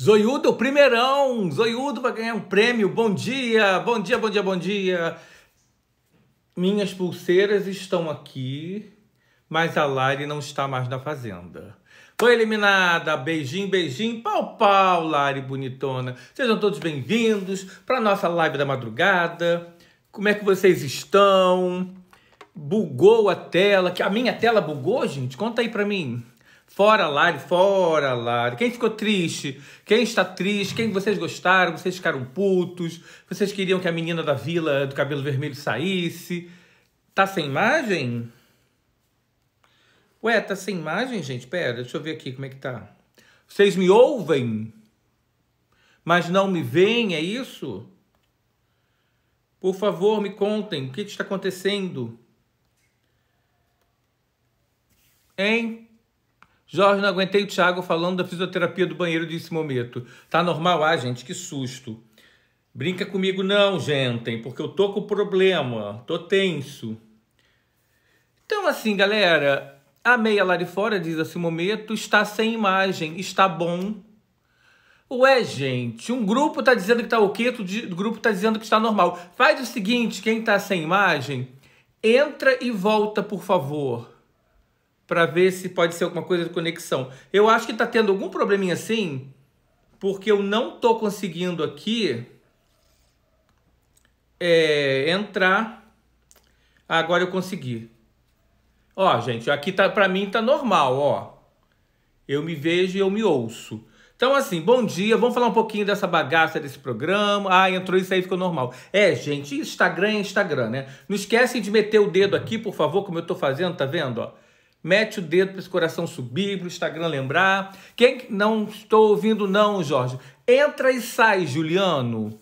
Zoiudo, primeirão! Zoiudo vai ganhar um prêmio. Bom dia, bom dia, bom dia, bom dia. Minhas pulseiras estão aqui, mas a Lari não está mais na fazenda. Foi eliminada. Beijinho, beijinho. Pau, pau, Lari bonitona. Sejam todos bem-vindos para nossa live da madrugada. Como é que vocês estão? Bugou a tela? A minha tela bugou, gente? Conta aí para mim. Fora Lari, fora Lari. Quem ficou triste? Quem está triste? Quem vocês gostaram? Vocês ficaram putos? Vocês queriam que a menina da vila do cabelo vermelho saísse? Tá sem imagem? Ué, tá sem imagem, gente? Pera, deixa eu ver aqui como é que tá. Vocês me ouvem? Mas não me veem, é isso? Por favor, me contem o que, que está acontecendo. Hein? Jorge, não aguentei o Thiago falando da fisioterapia do banheiro de Simometo. Tá normal? Ah, gente, que susto. Brinca comigo não, gente, porque eu tô com problema, tô tenso. Então, assim, galera, a meia lá de fora, diz a Simometo, está sem imagem, está bom. Ué, gente, um grupo tá dizendo que tá o quê, outro grupo tá dizendo que está normal. Faz o seguinte, quem tá sem imagem, entra e volta, por favor para ver se pode ser alguma coisa de conexão. Eu acho que está tendo algum probleminha assim, porque eu não tô conseguindo aqui é, entrar. Agora eu consegui. Ó, gente, aqui tá para mim tá normal, ó. Eu me vejo e eu me ouço. Então, assim, bom dia. Vamos falar um pouquinho dessa bagaça desse programa. Ah, entrou isso aí, ficou normal. É, gente, Instagram é Instagram, né? Não esquecem de meter o dedo aqui, por favor, como eu tô fazendo, tá vendo? Ó mete o dedo para esse coração subir, para o Instagram lembrar. Quem não estou ouvindo não, Jorge. Entra e sai, Juliano.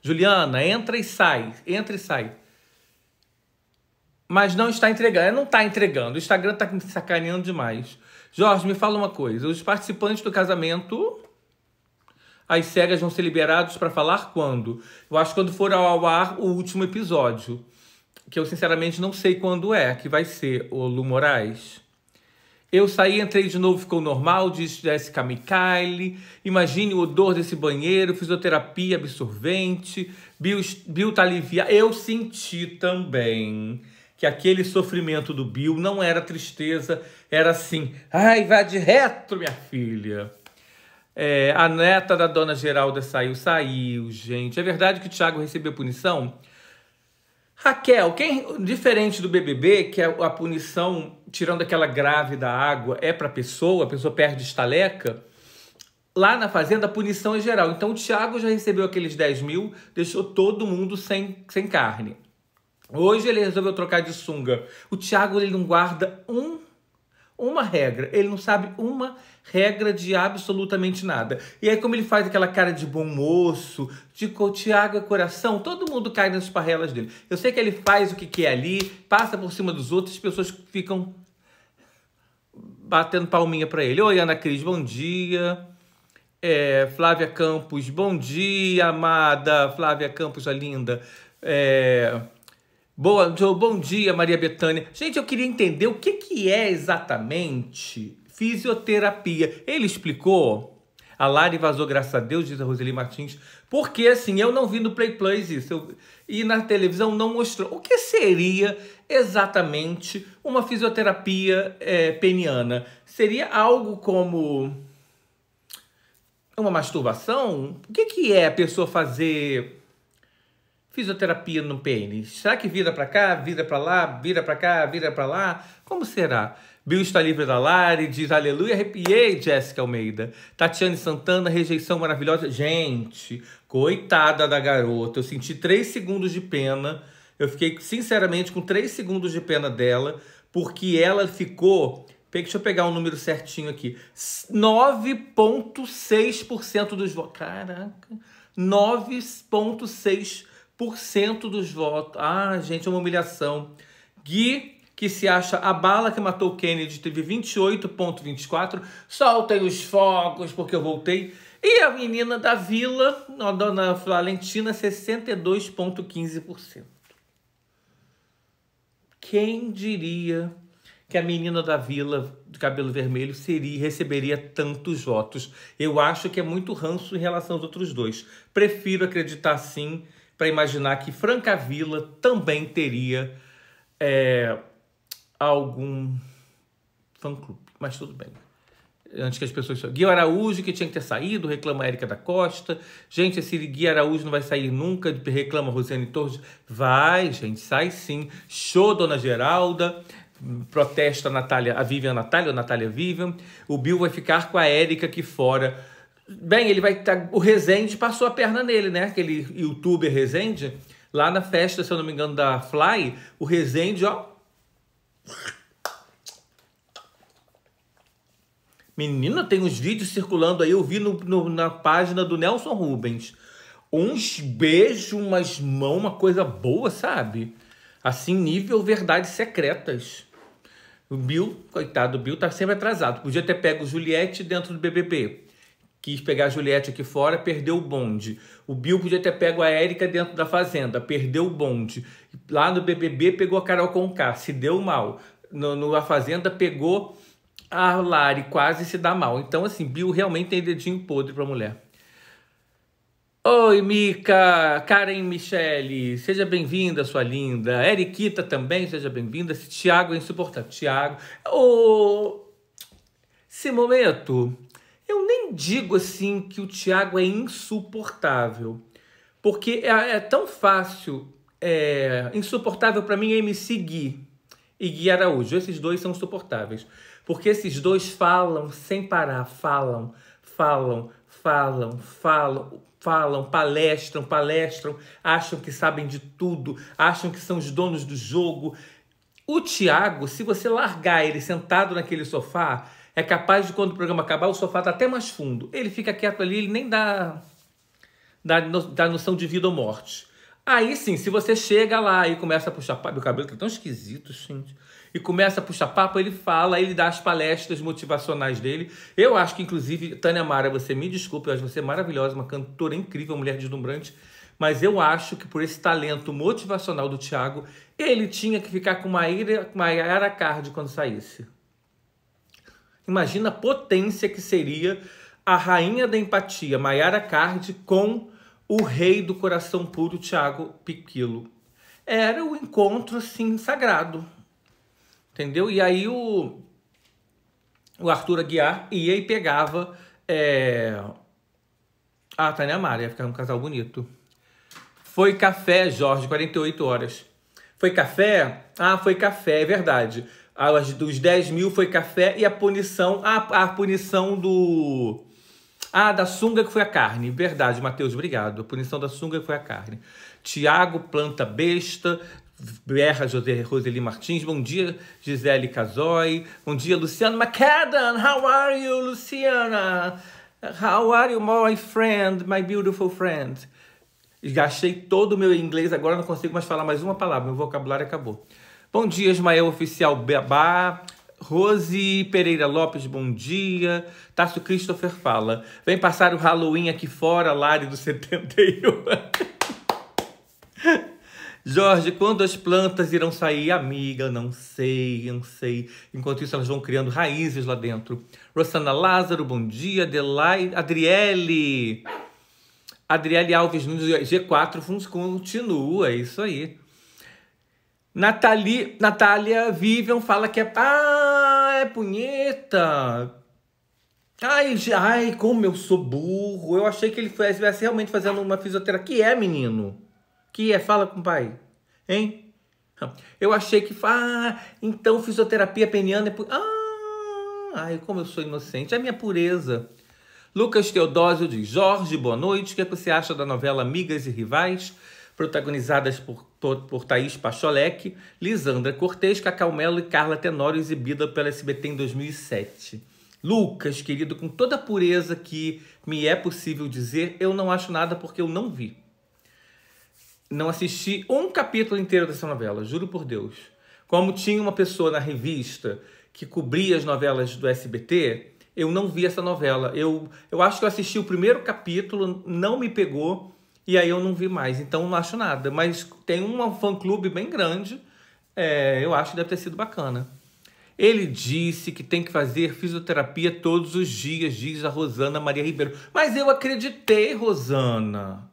Juliana, entra e sai, entra e sai. Mas não está entregando, não está entregando. O Instagram está me sacaneando demais. Jorge, me fala uma coisa. Os participantes do casamento, as cegas vão ser liberados para falar quando? Eu acho que quando for ao ar o último episódio que eu sinceramente não sei quando é, que vai ser o Lu Moraes. Eu saí, entrei de novo, ficou normal, diz Jessica Michaeli. Imagine o odor desse banheiro, fisioterapia absorvente, Bill, Bill tá aliviado. Eu senti também que aquele sofrimento do Bill não era tristeza, era assim, ai, vai de reto, minha filha. É, a neta da dona Geralda saiu, saiu, gente. É verdade que o Thiago recebeu punição? Raquel, quem diferente do BBB, que a, é a punição, tirando aquela grave da água, é para a pessoa, a pessoa perde estaleca, lá na Fazenda a punição é geral. Então o Thiago já recebeu aqueles 10 mil, deixou todo mundo sem, sem carne. Hoje ele resolveu trocar de sunga. O Thiago ele não guarda um uma regra. Ele não sabe uma regra de absolutamente nada. E aí, como ele faz aquela cara de bom moço, de Tiago é coração, todo mundo cai nas parrelas dele. Eu sei que ele faz o que quer ali, passa por cima dos outros, as pessoas ficam batendo palminha para ele. Oi, Ana Cris, bom dia. É, Flávia Campos, bom dia, amada. Flávia Campos, a linda. É... Boa, então, Bom dia, Maria Betânia. Gente, eu queria entender o que, que é exatamente fisioterapia. Ele explicou? A Lari vazou, graças a Deus, diz a Roseli Martins. Porque, assim, eu não vi no Play Plus isso. Eu... E na televisão não mostrou. O que seria exatamente uma fisioterapia é, peniana? Seria algo como... Uma masturbação? O que, que é a pessoa fazer fisioterapia no pênis? Será que vira para cá, vira para lá, vira para cá, vira para lá? Como será? Bill está livre da Lari, diz aleluia, arrepiei, Jéssica Almeida. Tatiane Santana, rejeição maravilhosa. Gente, coitada da garota. Eu senti três segundos de pena. Eu fiquei, sinceramente, com três segundos de pena dela, porque ela ficou. Deixa eu pegar o um número certinho aqui. 9,6% dos votos. Caraca. 9,6% dos votos. Ah, gente, é uma humilhação. Gui, que se acha a bala que matou Kennedy, teve 28,24. Soltem os fogos, porque eu voltei. E a menina da vila, a dona Valentina, 62,15%. Quem diria que a menina da vila de cabelo vermelho seria receberia tantos votos? Eu acho que é muito ranço em relação aos outros dois. Prefiro acreditar sim para imaginar que Francavila também teria é, algum fã-clube. Mas tudo bem. Antes que as pessoas... Gui Araújo, que tinha que ter saído, reclama Érica da Costa. Gente, esse Gui Araújo não vai sair nunca, reclama Rosiane Torres. Vai, gente, sai sim. Show, Dona Geralda protesta a Natália, a Vivian Natália, ou Natália Vivian. O Bill vai ficar com a Érica aqui fora. Bem, ele vai estar. Tá, o Rezende passou a perna nele, né? Aquele youtuber Rezende. Lá na festa, se eu não me engano, da Fly, o Rezende, ó. Menina, tem uns vídeos circulando aí, eu vi no, no, na página do Nelson Rubens. Uns beijos, umas mãos, uma coisa boa, sabe? Assim, nível verdades secretas. O Bill, coitado, o Bill tá sempre atrasado. Podia ter pego Juliette dentro do BBB quis pegar a Juliette aqui fora, perdeu o bonde. O Bill podia ter pego a Érica dentro da fazenda, perdeu o bonde. Lá no BBB pegou a Carol Conká, se deu mal. No, no a fazenda pegou a Lari, quase se dá mal. Então assim, Bill realmente tem dedinho podre para mulher. Oi, Mica, Karen Michele, seja bem-vinda, sua linda. Eriquita também, seja bem-vinda. Tiago é insuportável. Tiago, ô... Oh, esse momento, digo assim que o Thiago é insuportável, porque é, é tão fácil. É, insuportável para mim é me seguir e Gui Araújo. Esses dois são insuportáveis, porque esses dois falam sem parar, falam, falam, falam, falam, falam, palestram, palestram, acham que sabem de tudo, acham que são os donos do jogo. O Thiago, se você largar ele sentado naquele sofá, é capaz de, quando o programa acabar, o sofá está até mais fundo. Ele fica quieto ali, ele nem dá, dá, dá noção de vida ou morte. Aí sim, se você chega lá e começa a puxar papo, meu cabelo tá tão esquisito, gente, e começa a puxar papo, ele fala, ele dá as palestras motivacionais dele. Eu acho que, inclusive, Tânia Mara, você me desculpe, eu acho você maravilhosa, uma cantora incrível, uma mulher deslumbrante, mas eu acho que por esse talento motivacional do Thiago, ele tinha que ficar com uma Maíra Cardi quando saísse. Imagina a potência que seria a rainha da empatia, Maiara Cardi, com o rei do coração puro, Tiago Piquilo. Era o um encontro, assim, sagrado. Entendeu? E aí o, o Arthur Aguiar ia e pegava é, a Tânia Maria, ficar um casal bonito. Foi café, Jorge, 48 horas. Foi café? Ah, foi café, é verdade. As dos 10 mil foi café e a punição. A, a punição do. Ah, da sunga que foi a carne. Verdade, Mateus, obrigado. A punição da sunga que foi a carne. Tiago, planta besta. Berra José Roseli Martins, bom dia Gisele Casoy, bom dia Luciano McCadden, how are you Luciana? How are you my friend, my beautiful friend? Gastei todo o meu inglês, agora não consigo mais falar mais uma palavra, meu vocabulário acabou. Bom dia, Ismael Oficial Beabá. Rose Pereira Lopes, bom dia. Tássio Christopher fala: vem passar o Halloween aqui fora, Lari do 71. Jorge, quando as plantas irão sair? Amiga, não sei, não sei. Enquanto isso, elas vão criando raízes lá dentro. Rosana Lázaro, bom dia. Adelaide, Adriele. Adriele Alves Nunes, G4 continua, é isso aí. Natali, Natália Vivian fala que é. Ah, é punheta! Ai, ai, como eu sou burro! Eu achei que ele estivesse realmente fazendo uma fisioterapia. Que é, menino? Que é? Fala com o pai. Hein? Eu achei que. Ah, então fisioterapia peniana é. Pu... Ah, ai, como eu sou inocente. É a minha pureza. Lucas Teodósio diz: Jorge, boa noite. O que, é que você acha da novela Amigas e Rivais, protagonizadas por por, Thaís Pacholek, Lisandra Cortez, Cacau Melo e Carla Tenório, exibida pela SBT em 2007. Lucas, querido, com toda a pureza que me é possível dizer, eu não acho nada porque eu não vi. Não assisti um capítulo inteiro dessa novela, juro por Deus. Como tinha uma pessoa na revista que cobria as novelas do SBT, eu não vi essa novela. Eu, eu acho que eu assisti o primeiro capítulo, não me pegou e aí eu não vi mais, então não acho nada. Mas tem um fã-clube bem grande, é, eu acho que deve ter sido bacana. Ele disse que tem que fazer fisioterapia todos os dias, diz a Rosana Maria Ribeiro. Mas eu acreditei, Rosana.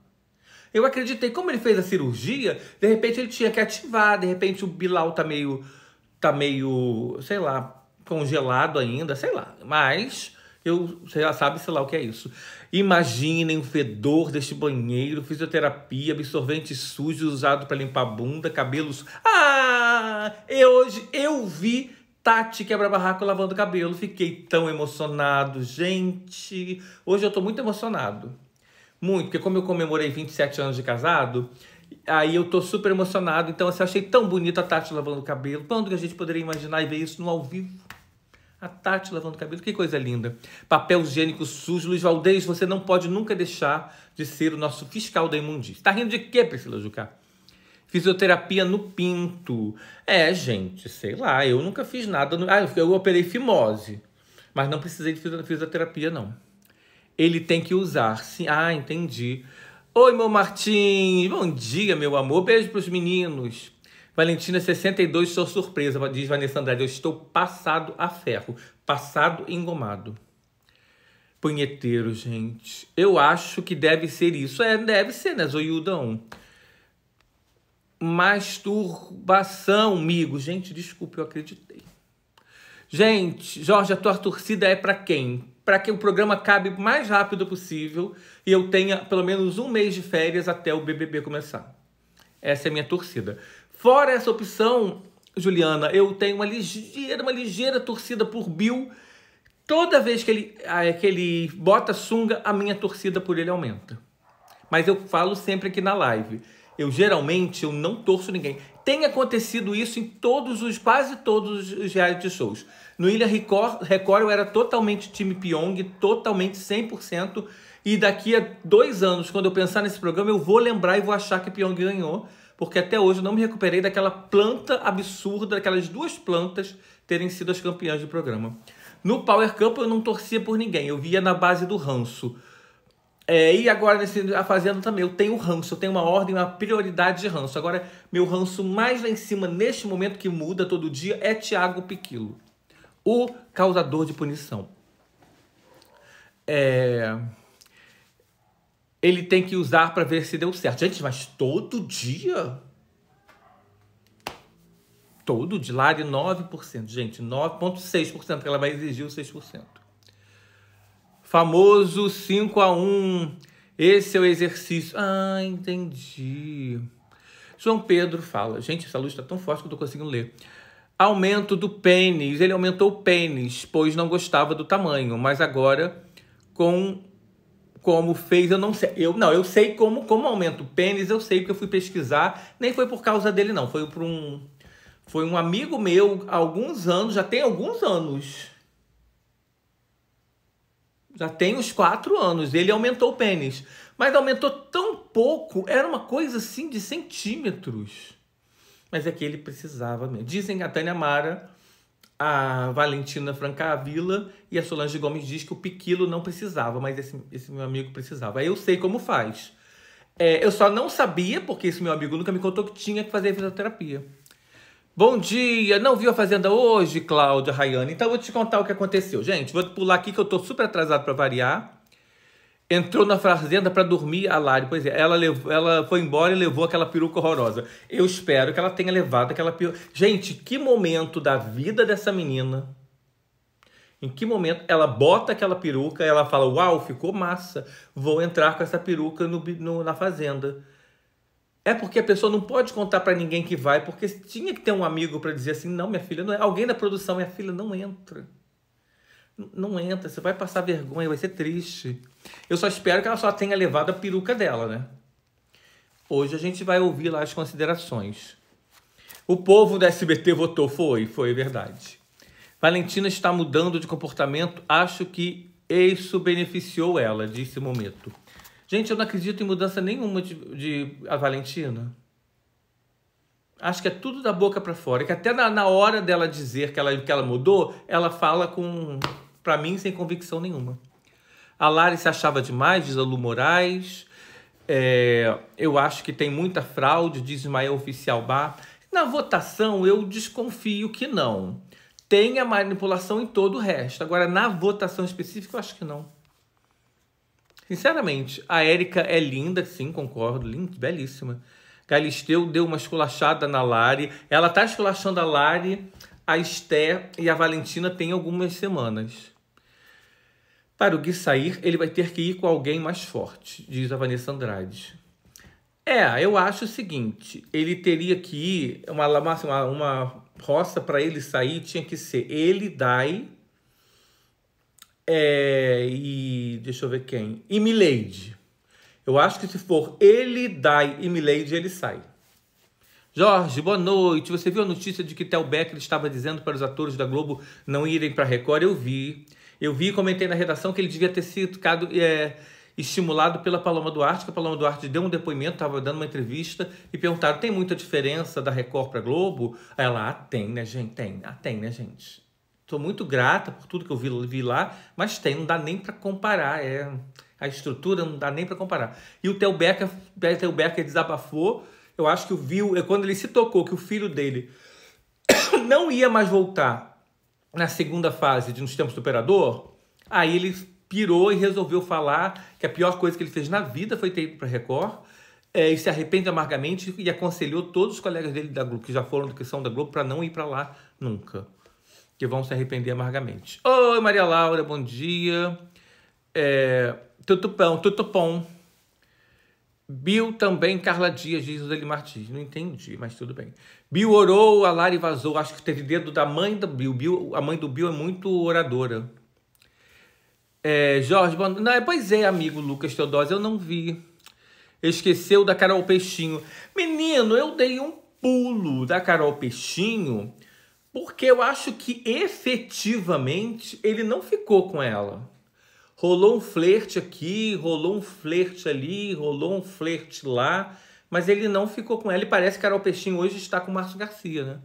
Eu acreditei. Como ele fez a cirurgia, de repente ele tinha que ativar, de repente o Bilal tá meio. tá meio. sei lá, congelado ainda, sei lá. Mas eu você já sabe, sei lá o que é isso. Imaginem o fedor deste banheiro, fisioterapia, absorvente sujo usado para limpar a bunda, cabelos. Ah! E hoje eu vi Tati quebra barraco lavando cabelo. Fiquei tão emocionado, gente. Hoje eu tô muito emocionado. Muito, porque como eu comemorei 27 anos de casado, aí eu tô super emocionado. Então, assim, eu achei tão bonita a Tati lavando cabelo. Quando que a gente poderia imaginar e ver isso no ao vivo? A Tati lavando o cabelo, que coisa linda. Papel higiênico sujo. Luiz Valdez, você não pode nunca deixar de ser o nosso fiscal da imundícia. Tá rindo de quê, Priscila Juca? Fisioterapia no pinto. É, gente, sei lá, eu nunca fiz nada. No... Ah, eu operei fimose, mas não precisei de fisioterapia, não. Ele tem que usar, sim. Ah, entendi. Oi, meu Martins. Bom dia, meu amor. Beijo para os meninos. Valentina, 62, sou surpresa, diz Vanessa Andrade. Eu estou passado a ferro, passado engomado. Punheteiro, gente. Eu acho que deve ser isso. É, deve ser, né, Zoiudão? Masturbação, amigo. Gente, desculpe eu acreditei. Gente, Jorge, a tua torcida é para quem? Para que o programa acabe o mais rápido possível e eu tenha pelo menos um mês de férias até o BBB começar. Essa é a minha torcida. Fora essa opção, Juliana, eu tenho uma ligeira, uma ligeira torcida por Bill. Toda vez que ele, ah, é que ele bota sunga, a minha torcida por ele aumenta. Mas eu falo sempre aqui na live. Eu geralmente eu não torço ninguém. Tem acontecido isso em todos os, quase todos os reality shows. No Ilha Record, Record eu era totalmente time Pyong, totalmente 100%. E daqui a dois anos, quando eu pensar nesse programa, eu vou lembrar e vou achar que Pyong ganhou porque até hoje eu não me recuperei daquela planta absurda, daquelas duas plantas terem sido as campeãs do programa. No Power Camp eu não torcia por ninguém, eu via na base do ranço. É, e agora nesse a fazenda também eu tenho ranço, eu tenho uma ordem, uma prioridade de ranço. Agora meu ranço mais lá em cima neste momento que muda todo dia é Tiago Piquilo, o causador de punição. É ele tem que usar para ver se deu certo. Gente, mas todo dia? Todo de lá de 9%, gente, 9,6%, que ela vai exigir os 6%. Famoso 5 a 1. Esse é o exercício. Ah, entendi. João Pedro fala: Gente, essa luz está tão forte que eu estou conseguindo ler. Aumento do pênis. Ele aumentou o pênis, pois não gostava do tamanho, mas agora com como fez, eu não sei. Eu não, eu sei como como aumenta o pênis, eu sei porque eu fui pesquisar, nem foi por causa dele não, foi por um foi um amigo meu há alguns anos, já tem alguns anos. Já tem uns quatro anos, ele aumentou o pênis. Mas aumentou tão pouco, era uma coisa assim de centímetros. Mas é que ele precisava mesmo. Dizem a Tânia Mara a Valentina Francavila e a Solange Gomes diz que o Piquilo não precisava, mas esse, esse meu amigo precisava. Aí eu sei como faz. É, eu só não sabia, porque esse meu amigo nunca me contou que tinha que fazer fisioterapia. Bom dia! Não viu a Fazenda hoje, Cláudia Rayane? Então eu vou te contar o que aconteceu. Gente, vou pular aqui que eu tô super atrasado para variar. Entrou na fazenda para dormir a Lari. Pois é, ela, levou, ela foi embora e levou aquela peruca horrorosa. Eu espero que ela tenha levado aquela peruca. Gente, que momento da vida dessa menina. Em que momento ela bota aquela peruca, ela fala: Uau, ficou massa, vou entrar com essa peruca no, no na fazenda. É porque a pessoa não pode contar para ninguém que vai, porque tinha que ter um amigo para dizer assim: Não, minha filha não é. Alguém da produção, minha filha não entra. Não entra, você vai passar vergonha, vai ser triste. Eu só espero que ela só tenha levado a peruca dela, né? Hoje a gente vai ouvir lá as considerações. O povo do SBT votou, foi, foi verdade. Valentina está mudando de comportamento, acho que isso beneficiou ela, disse Momento. Gente, eu não acredito em mudança nenhuma de, de a Valentina. Acho que é tudo da boca para fora. Que até na, na hora dela dizer que ela, que ela mudou, ela fala com para mim sem convicção nenhuma. A Lari se achava demais, diz a Lu Moraes. É, eu acho que tem muita fraude, diz Ismael Oficial Bar. Na votação, eu desconfio que não. Tem a manipulação em todo o resto. Agora, na votação específica, eu acho que não. Sinceramente, a Érica é linda, sim, concordo, linda, belíssima. Galisteu deu uma esculachada na Lari. Ela tá esculachando a Lari, a Esté e a Valentina tem algumas semanas. Para o Gui sair, ele vai ter que ir com alguém mais forte, diz a Vanessa Andrade. É, eu acho o seguinte: ele teria que ir, uma, uma, assim, uma roça para ele sair tinha que ser ele, Dai, é, e deixa eu ver quem, e Milady. Eu acho que se for ele, Dai e Milady, ele sai. Jorge, boa noite. Você viu a notícia de que Tel Becker estava dizendo para os atores da Globo não irem para Record? Eu vi. Eu vi e comentei na redação que ele devia ter sido ficado, é, estimulado pela Paloma Duarte, que a Paloma Duarte deu um depoimento, estava dando uma entrevista e perguntaram: tem muita diferença da Record para Globo? Aí ela, ah, tem, né, gente? Tem, ah, tem, né, gente? Estou muito grata por tudo que eu vi, vi lá, mas tem, não dá nem para comparar. É, a estrutura não dá nem para comparar. E o Theo Becker, Theo Becker desabafou. Eu acho que o viu, é quando ele se tocou que o filho dele não ia mais voltar na segunda fase de nos tempos Superador, aí ele pirou e resolveu falar que a pior coisa que ele fez na vida foi ter ido para Record é, e se arrepende amargamente e aconselhou todos os colegas dele da Globo, que já foram, que são da Globo, para não ir para lá nunca. Que vão se arrepender amargamente. Oi, Maria Laura, bom dia. É, tudo bom, tudo Bill também, Carla Dias, diz o Deli Martins. Não entendi, mas tudo bem. Bill orou, a Lari vazou. Acho que teve dedo da mãe do Bill. Bill a mãe do Bill é muito oradora. É, Jorge, não, é, pois é, amigo Lucas Teodósio, eu não vi. Esqueceu da Carol Peixinho. Menino, eu dei um pulo da Carol Peixinho porque eu acho que efetivamente ele não ficou com ela rolou um flerte aqui, rolou um flerte ali, rolou um flerte lá, mas ele não ficou com ela e parece que Carol Peixinho hoje está com o Márcio Garcia, né?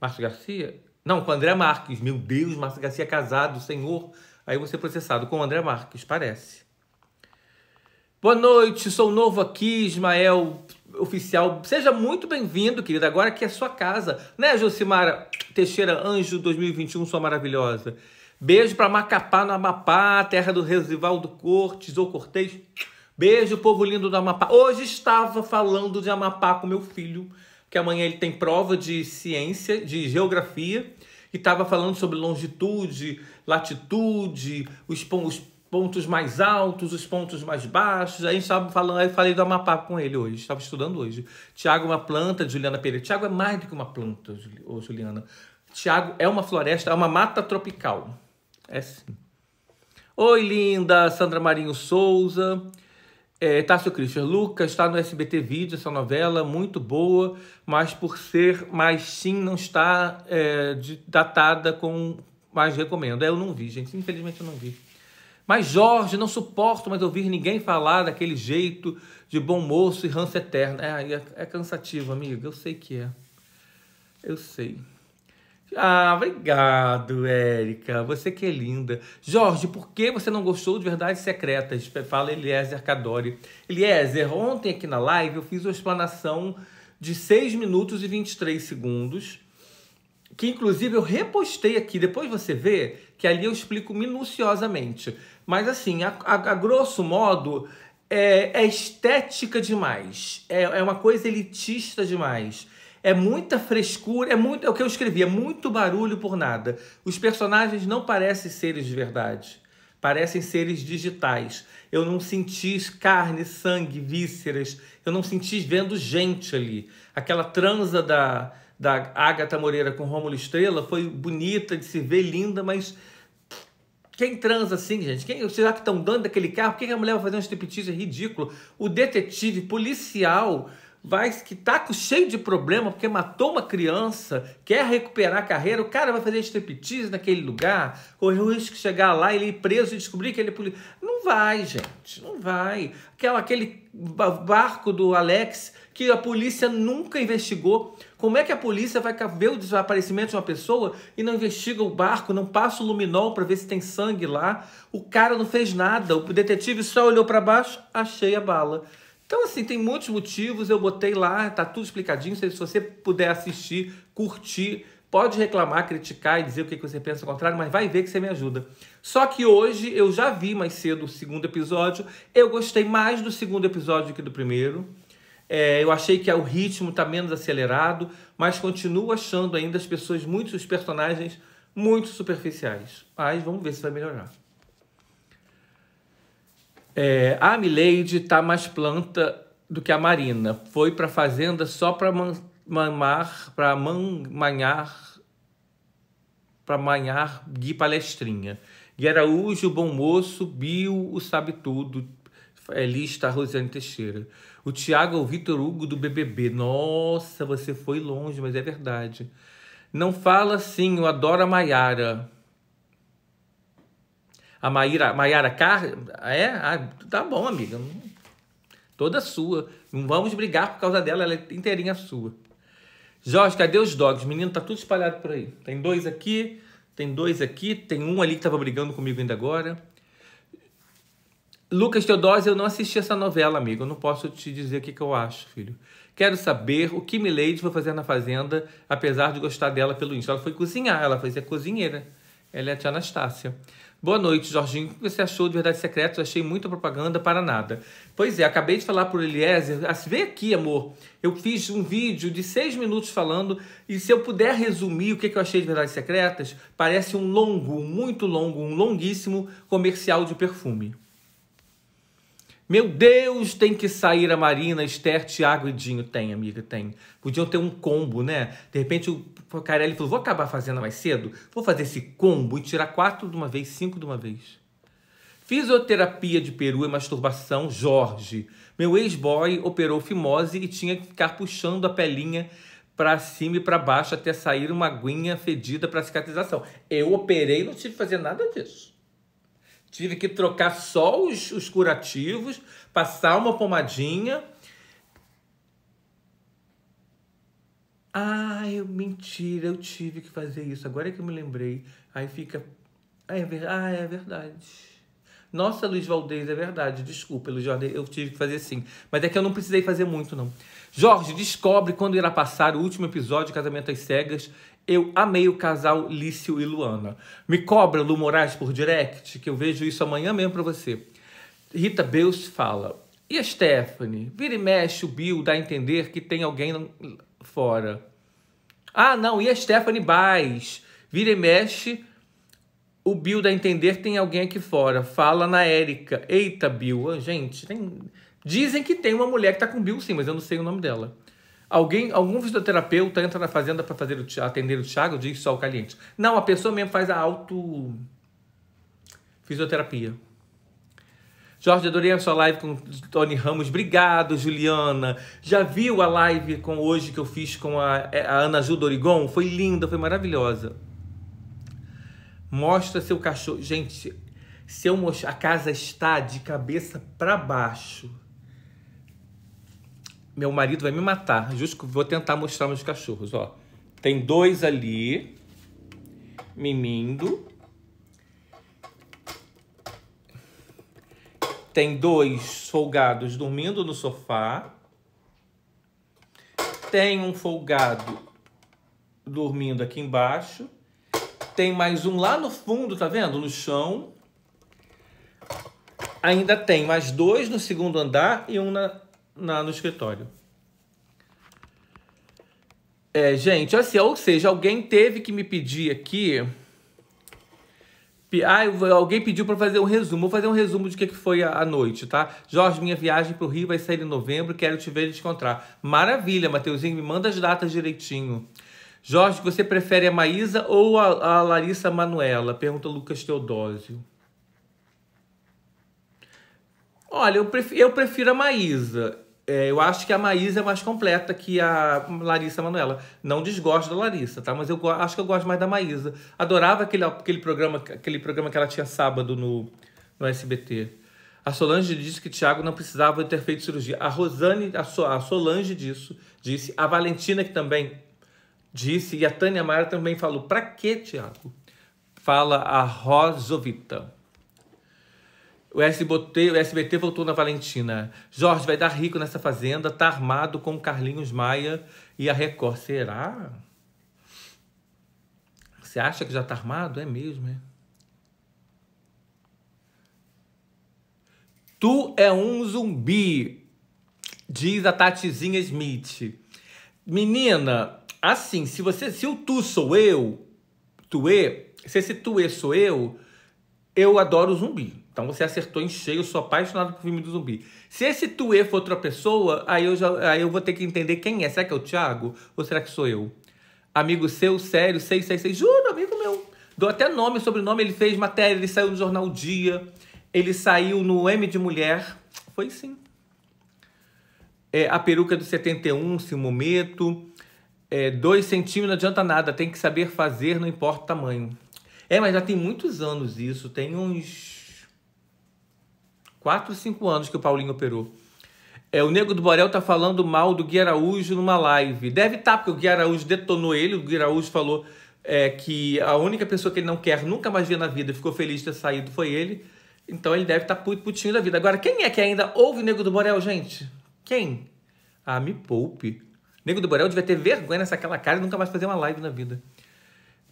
Márcio Garcia? Não, com André Marques. Meu Deus, Márcio Garcia é casado, senhor. Aí você processado com André Marques, parece. Boa noite, sou novo aqui, Ismael Oficial. Seja muito bem-vindo, querida. Agora que é sua casa, né, Josimara Teixeira Anjo 2021, sua maravilhosa. Beijo para Macapá, no Amapá, terra do Resivaldo Cortes ou Cortez. Beijo, povo lindo do Amapá. Hoje estava falando de Amapá com meu filho, que amanhã ele tem prova de ciência, de geografia, e estava falando sobre longitude, latitude, os, os pontos mais altos, os pontos mais baixos. gente estava falando, aí falei do Amapá com ele hoje, estava estudando hoje. Tiago é uma planta, Juliana Pereira. Tiago é mais do que uma planta, Juliana. Tiago é uma floresta, é uma mata tropical. É sim. Oi, linda! Sandra Marinho Souza. É, Tássio Christian Lucas está no SBT Vídeo, essa novela muito boa, mas por ser mais sim, não está é, de, datada com mais recomendo. É, eu não vi, gente, infelizmente eu não vi. Mas Jorge, não suporto mais ouvir ninguém falar daquele jeito de bom moço e ranço eterno. É, é, é cansativo, amiga, eu sei que é. Eu sei. Ah, obrigado, Érica. Você que é linda. Jorge, por que você não gostou de Verdades Secretas? Fala Eliezer Cadori. Eliezer, ontem aqui na live eu fiz uma explanação de 6 minutos e 23 segundos, que inclusive eu repostei aqui. Depois você vê que ali eu explico minuciosamente. Mas assim, a, a, a grosso modo, é, é estética demais. É, é uma coisa elitista demais é muita frescura, é muito, é o que eu escrevi, é muito barulho por nada. Os personagens não parecem seres de verdade, parecem seres digitais. Eu não senti carne, sangue, vísceras, eu não senti vendo gente ali. Aquela transa da, da Agatha Moreira com Rômulo Estrela foi bonita de se ver, linda, mas quem transa assim, gente? Quem, será que estão dando aquele carro? Por que a mulher vai fazer um striptease ridículo? O detetive policial vai que tá cheio de problema porque matou uma criança, quer recuperar a carreira, o cara vai fazer striptease naquele lugar, correu o risco de chegar lá e ele ir preso e descobrir que ele é Não vai, gente, não vai. Aquela, aquele barco do Alex que a polícia nunca investigou. Como é que a polícia vai ver o desaparecimento de uma pessoa e não investiga o barco, não passa o luminol para ver se tem sangue lá? O cara não fez nada, o detetive só olhou para baixo, achei a bala. Então, assim, tem muitos motivos, eu botei lá, tá tudo explicadinho. Se você puder assistir, curtir, pode reclamar, criticar e dizer o que você pensa ao contrário, mas vai ver que você me ajuda. Só que hoje eu já vi mais cedo o segundo episódio, eu gostei mais do segundo episódio do que do primeiro. É, eu achei que o ritmo está menos acelerado, mas continuo achando ainda as pessoas, muitos os personagens, muito superficiais. Mas vamos ver se vai melhorar. É, a Milady tá mais planta do que a Marina. Foi para fazenda só para man, mamar, para man, manhar, para manhar Gui Palestrinha. Gui Araújo, Bom Moço, Bill, o Sabe Tudo, é, lista Rosiane Teixeira. O Tiago é o Vitor Hugo do BBB. Nossa, você foi longe, mas é verdade. Não fala assim, eu adoro a Maiara. A Maíra, Maiara Car... Ah, é? Ah, tá bom, amiga. Toda sua. Não vamos brigar por causa dela, ela é inteirinha sua. Jorge, cadê os dogs? Menino, tá tudo espalhado por aí. Tem dois aqui, tem dois aqui, tem um ali que tava brigando comigo ainda agora. Lucas Teodósio, eu não assisti essa novela, amigo. Eu não posso te dizer o que, que eu acho, filho. Quero saber o que Milady foi fazer na fazenda, apesar de gostar dela pelo Insta. Ela foi cozinhar, ela foi ser cozinheira. Ela é a tia Anastácia. Boa noite, Jorginho. O que você achou de Verdades Secretas? Achei muita propaganda para nada. Pois é, acabei de falar para o Eliezer. Ah, vem aqui, amor. Eu fiz um vídeo de seis minutos falando e se eu puder resumir o que eu achei de Verdades Secretas, parece um longo, muito longo, um longuíssimo comercial de perfume. Meu Deus, tem que sair a Marina, Esther, Tiago e Dinho. Tem, amiga, tem. Podiam ter um combo, né? De repente, o o Carelli falou: vou acabar fazendo mais cedo, vou fazer esse combo e tirar quatro de uma vez, cinco de uma vez. Fisioterapia de peru e é masturbação, Jorge. Meu ex-boy operou fimose e tinha que ficar puxando a pelinha para cima e para baixo até sair uma aguinha fedida para cicatrização. Eu operei e não tive que fazer nada disso. Tive que trocar só os, os curativos, passar uma pomadinha Ah, eu mentira, eu tive que fazer isso. Agora é que eu me lembrei. Aí fica. Ah, é, ver... ah, é verdade. Nossa, Luiz Valdez, é verdade. Desculpa, Luiz Valdez, eu tive que fazer assim. Mas é que eu não precisei fazer muito, não. Jorge, descobre quando irá passar o último episódio de Casamento às Cegas. Eu amei o casal Lício e Luana. Me cobra, Lu Moraes, por direct, que eu vejo isso amanhã mesmo pra você. Rita Beus fala. E a Stephanie? Vira e mexe o Bill, dá a entender que tem alguém fora. Ah, não, e a Stephanie Baez? Vira e mexe, o Bill dá a entender tem alguém aqui fora. Fala na Érica. Eita, Bill. Ah, gente, tem... dizem que tem uma mulher que tá com Bill sim, mas eu não sei o nome dela. Alguém, algum fisioterapeuta entra na fazenda para fazer o, atender o Thiago, diz só o caliente. Não, a pessoa mesmo faz a auto fisioterapia. Jorge, adorei a sua live com Tony Ramos. Obrigado, Juliana. Já viu a live com hoje que eu fiz com a, é, a Ana Ju Dorigon? Foi linda, foi maravilhosa. Mostra seu cachorro. Gente, se eu mostrar, a casa está de cabeça para baixo. Meu marido vai me matar. Justo vou tentar mostrar meus cachorros, ó. Tem dois ali, mimindo. tem dois folgados dormindo no sofá, tem um folgado dormindo aqui embaixo, tem mais um lá no fundo, tá vendo? No chão. Ainda tem mais dois no segundo andar e um na, na no escritório. É, gente, assim, ou seja, alguém teve que me pedir aqui ah, alguém pediu para fazer um resumo. Vou fazer um resumo de que, que foi a, noite, tá? Jorge, minha viagem para o Rio vai sair em novembro. Quero te ver e te encontrar. Maravilha, Mateuzinho. Me manda as datas direitinho. Jorge, você prefere a Maísa ou a, a Larissa Manuela? Pergunta Lucas Teodósio. Olha, eu prefiro, eu prefiro a Maísa é, eu acho que a Maísa é mais completa que a Larissa Manoela. Não desgosto da Larissa, tá? Mas eu acho que eu gosto mais da Maísa. Adorava aquele, aquele, programa, aquele programa que ela tinha sábado no, no SBT. A Solange disse que Tiago não precisava ter feito cirurgia. A Rosane, a, so, a Solange disso, disse. A Valentina, que também disse. E a Tânia Mara também falou. Pra que, Tiago? Fala a Rosovita. O SBT, o SBT voltou na Valentina. Jorge vai dar rico nessa fazenda, tá armado com Carlinhos Maia e a Record. Será? Você acha que já tá armado? É mesmo, é? Tu é um zumbi, diz a Tatizinha Smith. Menina, assim, se você, se o tu sou eu, tu é se esse é sou eu, eu adoro zumbi. Então você acertou em cheio, eu sou apaixonado por filme do zumbi. Se esse Tuê for outra pessoa, aí eu, já, aí eu vou ter que entender quem é. Será que é o Thiago? Ou será que sou eu? Amigo seu, sério, 666, juro, amigo meu. Dou até nome, sobrenome, ele fez matéria, ele saiu no Jornal Dia, ele saiu no M de Mulher. Foi sim. É, a peruca do 71, Simometo. É, dois centímetros não adianta nada, tem que saber fazer, não importa o tamanho. É, mas já tem muitos anos isso, tem uns 4, 5 anos que o Paulinho operou. É, o Nego do Borel tá falando mal do Gui Araújo numa live. Deve estar, tá, porque o Gui Araújo detonou ele. O Gui Araújo falou é, que a única pessoa que ele não quer nunca mais ver na vida ficou feliz de ter saído foi ele. Então ele deve estar tá putinho da vida. Agora, quem é que ainda ouve o Nego do Borel, gente? Quem? Ah, me poupe. Nego do Borel devia ter vergonha nessa aquela cara e nunca mais fazer uma live na vida.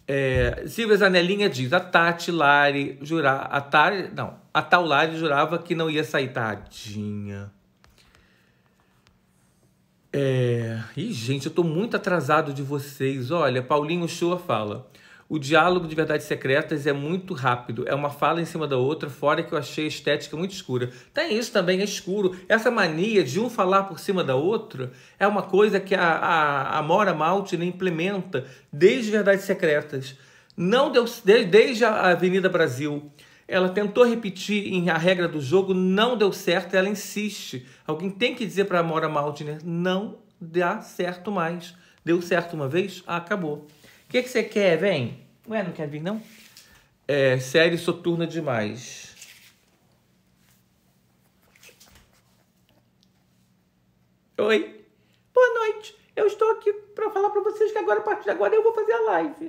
É, Silvia Zanelinha diz, a Tati, Lari, Jurá, a Tari... Não, a tal Taulade jurava que não ia sair, tadinha. É... Ih, gente, eu tô muito atrasado de vocês. Olha, Paulinho Shoa fala. O diálogo de Verdades Secretas é muito rápido, é uma fala em cima da outra, fora que eu achei a estética muito escura. Tem isso também, é escuro. Essa mania de um falar por cima da outra é uma coisa que a, a, a Mora Maltin implementa desde Verdades Secretas. Não deu, desde a Avenida Brasil. Ela tentou repetir a regra do jogo, não deu certo, ela insiste. Alguém tem que dizer para a Mora Maldiner, não dá certo mais. Deu certo uma vez, ah, acabou. O que, que você quer? Vem. Ué, não quer vir não? É, série soturna demais. Oi. Boa noite. Eu estou aqui para falar para vocês que agora, a partir de agora, eu vou fazer a live.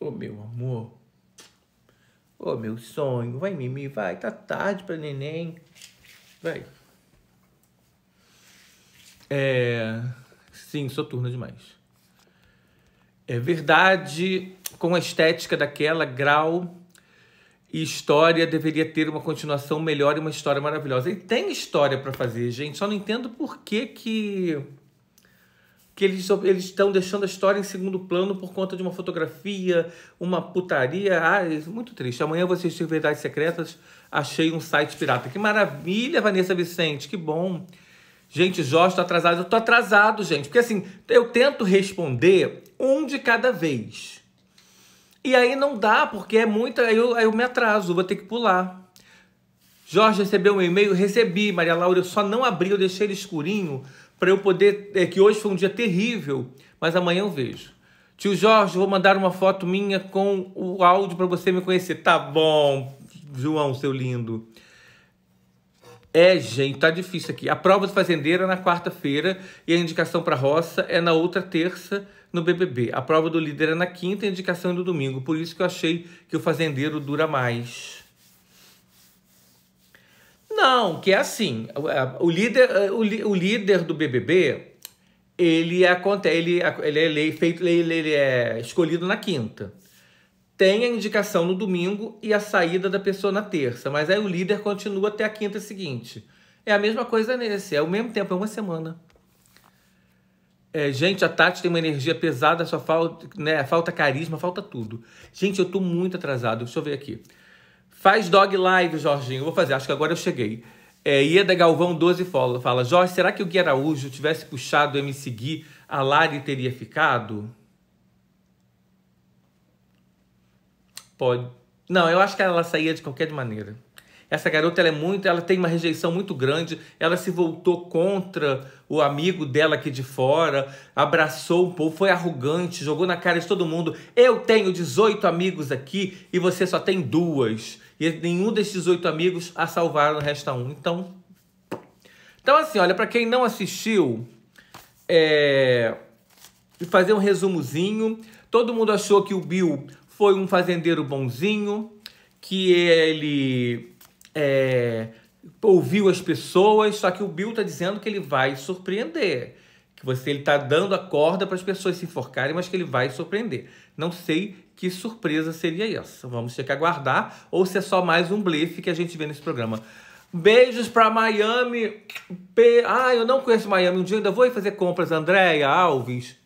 Ô, oh, meu amor. Ô, oh, meu sonho, vai, Mimi, vai. Tá tarde pra neném. Vai. É... Sim, sou turno demais. É verdade, com a estética daquela, grau e história deveria ter uma continuação melhor e uma história maravilhosa. E tem história para fazer, gente. Só não entendo por que que que eles eles estão deixando a história em segundo plano por conta de uma fotografia, uma putaria. Ah, é muito triste. Amanhã vocês têm Verdades Secretas. Achei um site pirata. Que maravilha, Vanessa Vicente. Que bom. Gente, Jorge, tô atrasado. Eu tô atrasado, gente. Porque assim, eu tento responder um de cada vez. E aí não dá, porque é muita. Aí eu, aí eu me atraso, vou ter que pular. Jorge recebeu um e-mail? Recebi, Maria Laura. Eu só não abri, eu deixei ele escurinho para eu poder. É que hoje foi um dia terrível, mas amanhã eu vejo. Tio Jorge, vou mandar uma foto minha com o áudio para você me conhecer. Tá bom, João, seu lindo. É, gente, tá difícil aqui. A prova do fazendeiro é na quarta-feira e a indicação para roça é na outra terça no BBB. A prova do líder é na quinta e a indicação é no domingo. Por isso que eu achei que o fazendeiro dura mais. Não, que é assim, o líder, eh, o, líder do BBB, ele, acontece, é é, é ele, ele, é, feito, ele é escolhido na quinta. Tem a indicação no domingo e a saída da pessoa na terça, mas aí o líder continua até a quinta seguinte. É a mesma coisa nesse, é o mesmo tempo, é uma semana. É, gente, a Tati tem uma energia pesada, só falta, né, falta carisma, falta tudo. Gente, eu tô muito atrasado, deixa eu ver aqui. Faz dog live, Jorginho. Vou fazer, acho que agora eu cheguei. É, Ieda Galvão 12 fala, fala: Jorge, será que o Gui Araújo tivesse puxado o MC Gui, a Lari teria ficado? Pode. Não, eu acho que ela saía de qualquer maneira. Essa garota ela é muito, ela tem uma rejeição muito grande. Ela se voltou contra o amigo dela aqui de fora, abraçou o povo, foi arrogante, jogou na cara de todo mundo. Eu tenho 18 amigos aqui e você só tem duas. E nenhum desses oito amigos a salvaram, resta um. Então, então assim, olha, para quem não assistiu, é... fazer um resumozinho. Todo mundo achou que o Bill foi um fazendeiro bonzinho, que ele é... ouviu as pessoas, só que o Bill tá dizendo que ele vai surpreender que você ele tá dando a corda para as pessoas se enforcarem, mas que ele vai surpreender. Não sei que surpresa seria essa? Vamos ter que aguardar ou se é só mais um blefe que a gente vê nesse programa. Beijos para Miami. Ah, eu não conheço Miami. Um dia ainda vou ir fazer compras, Andréia Alves.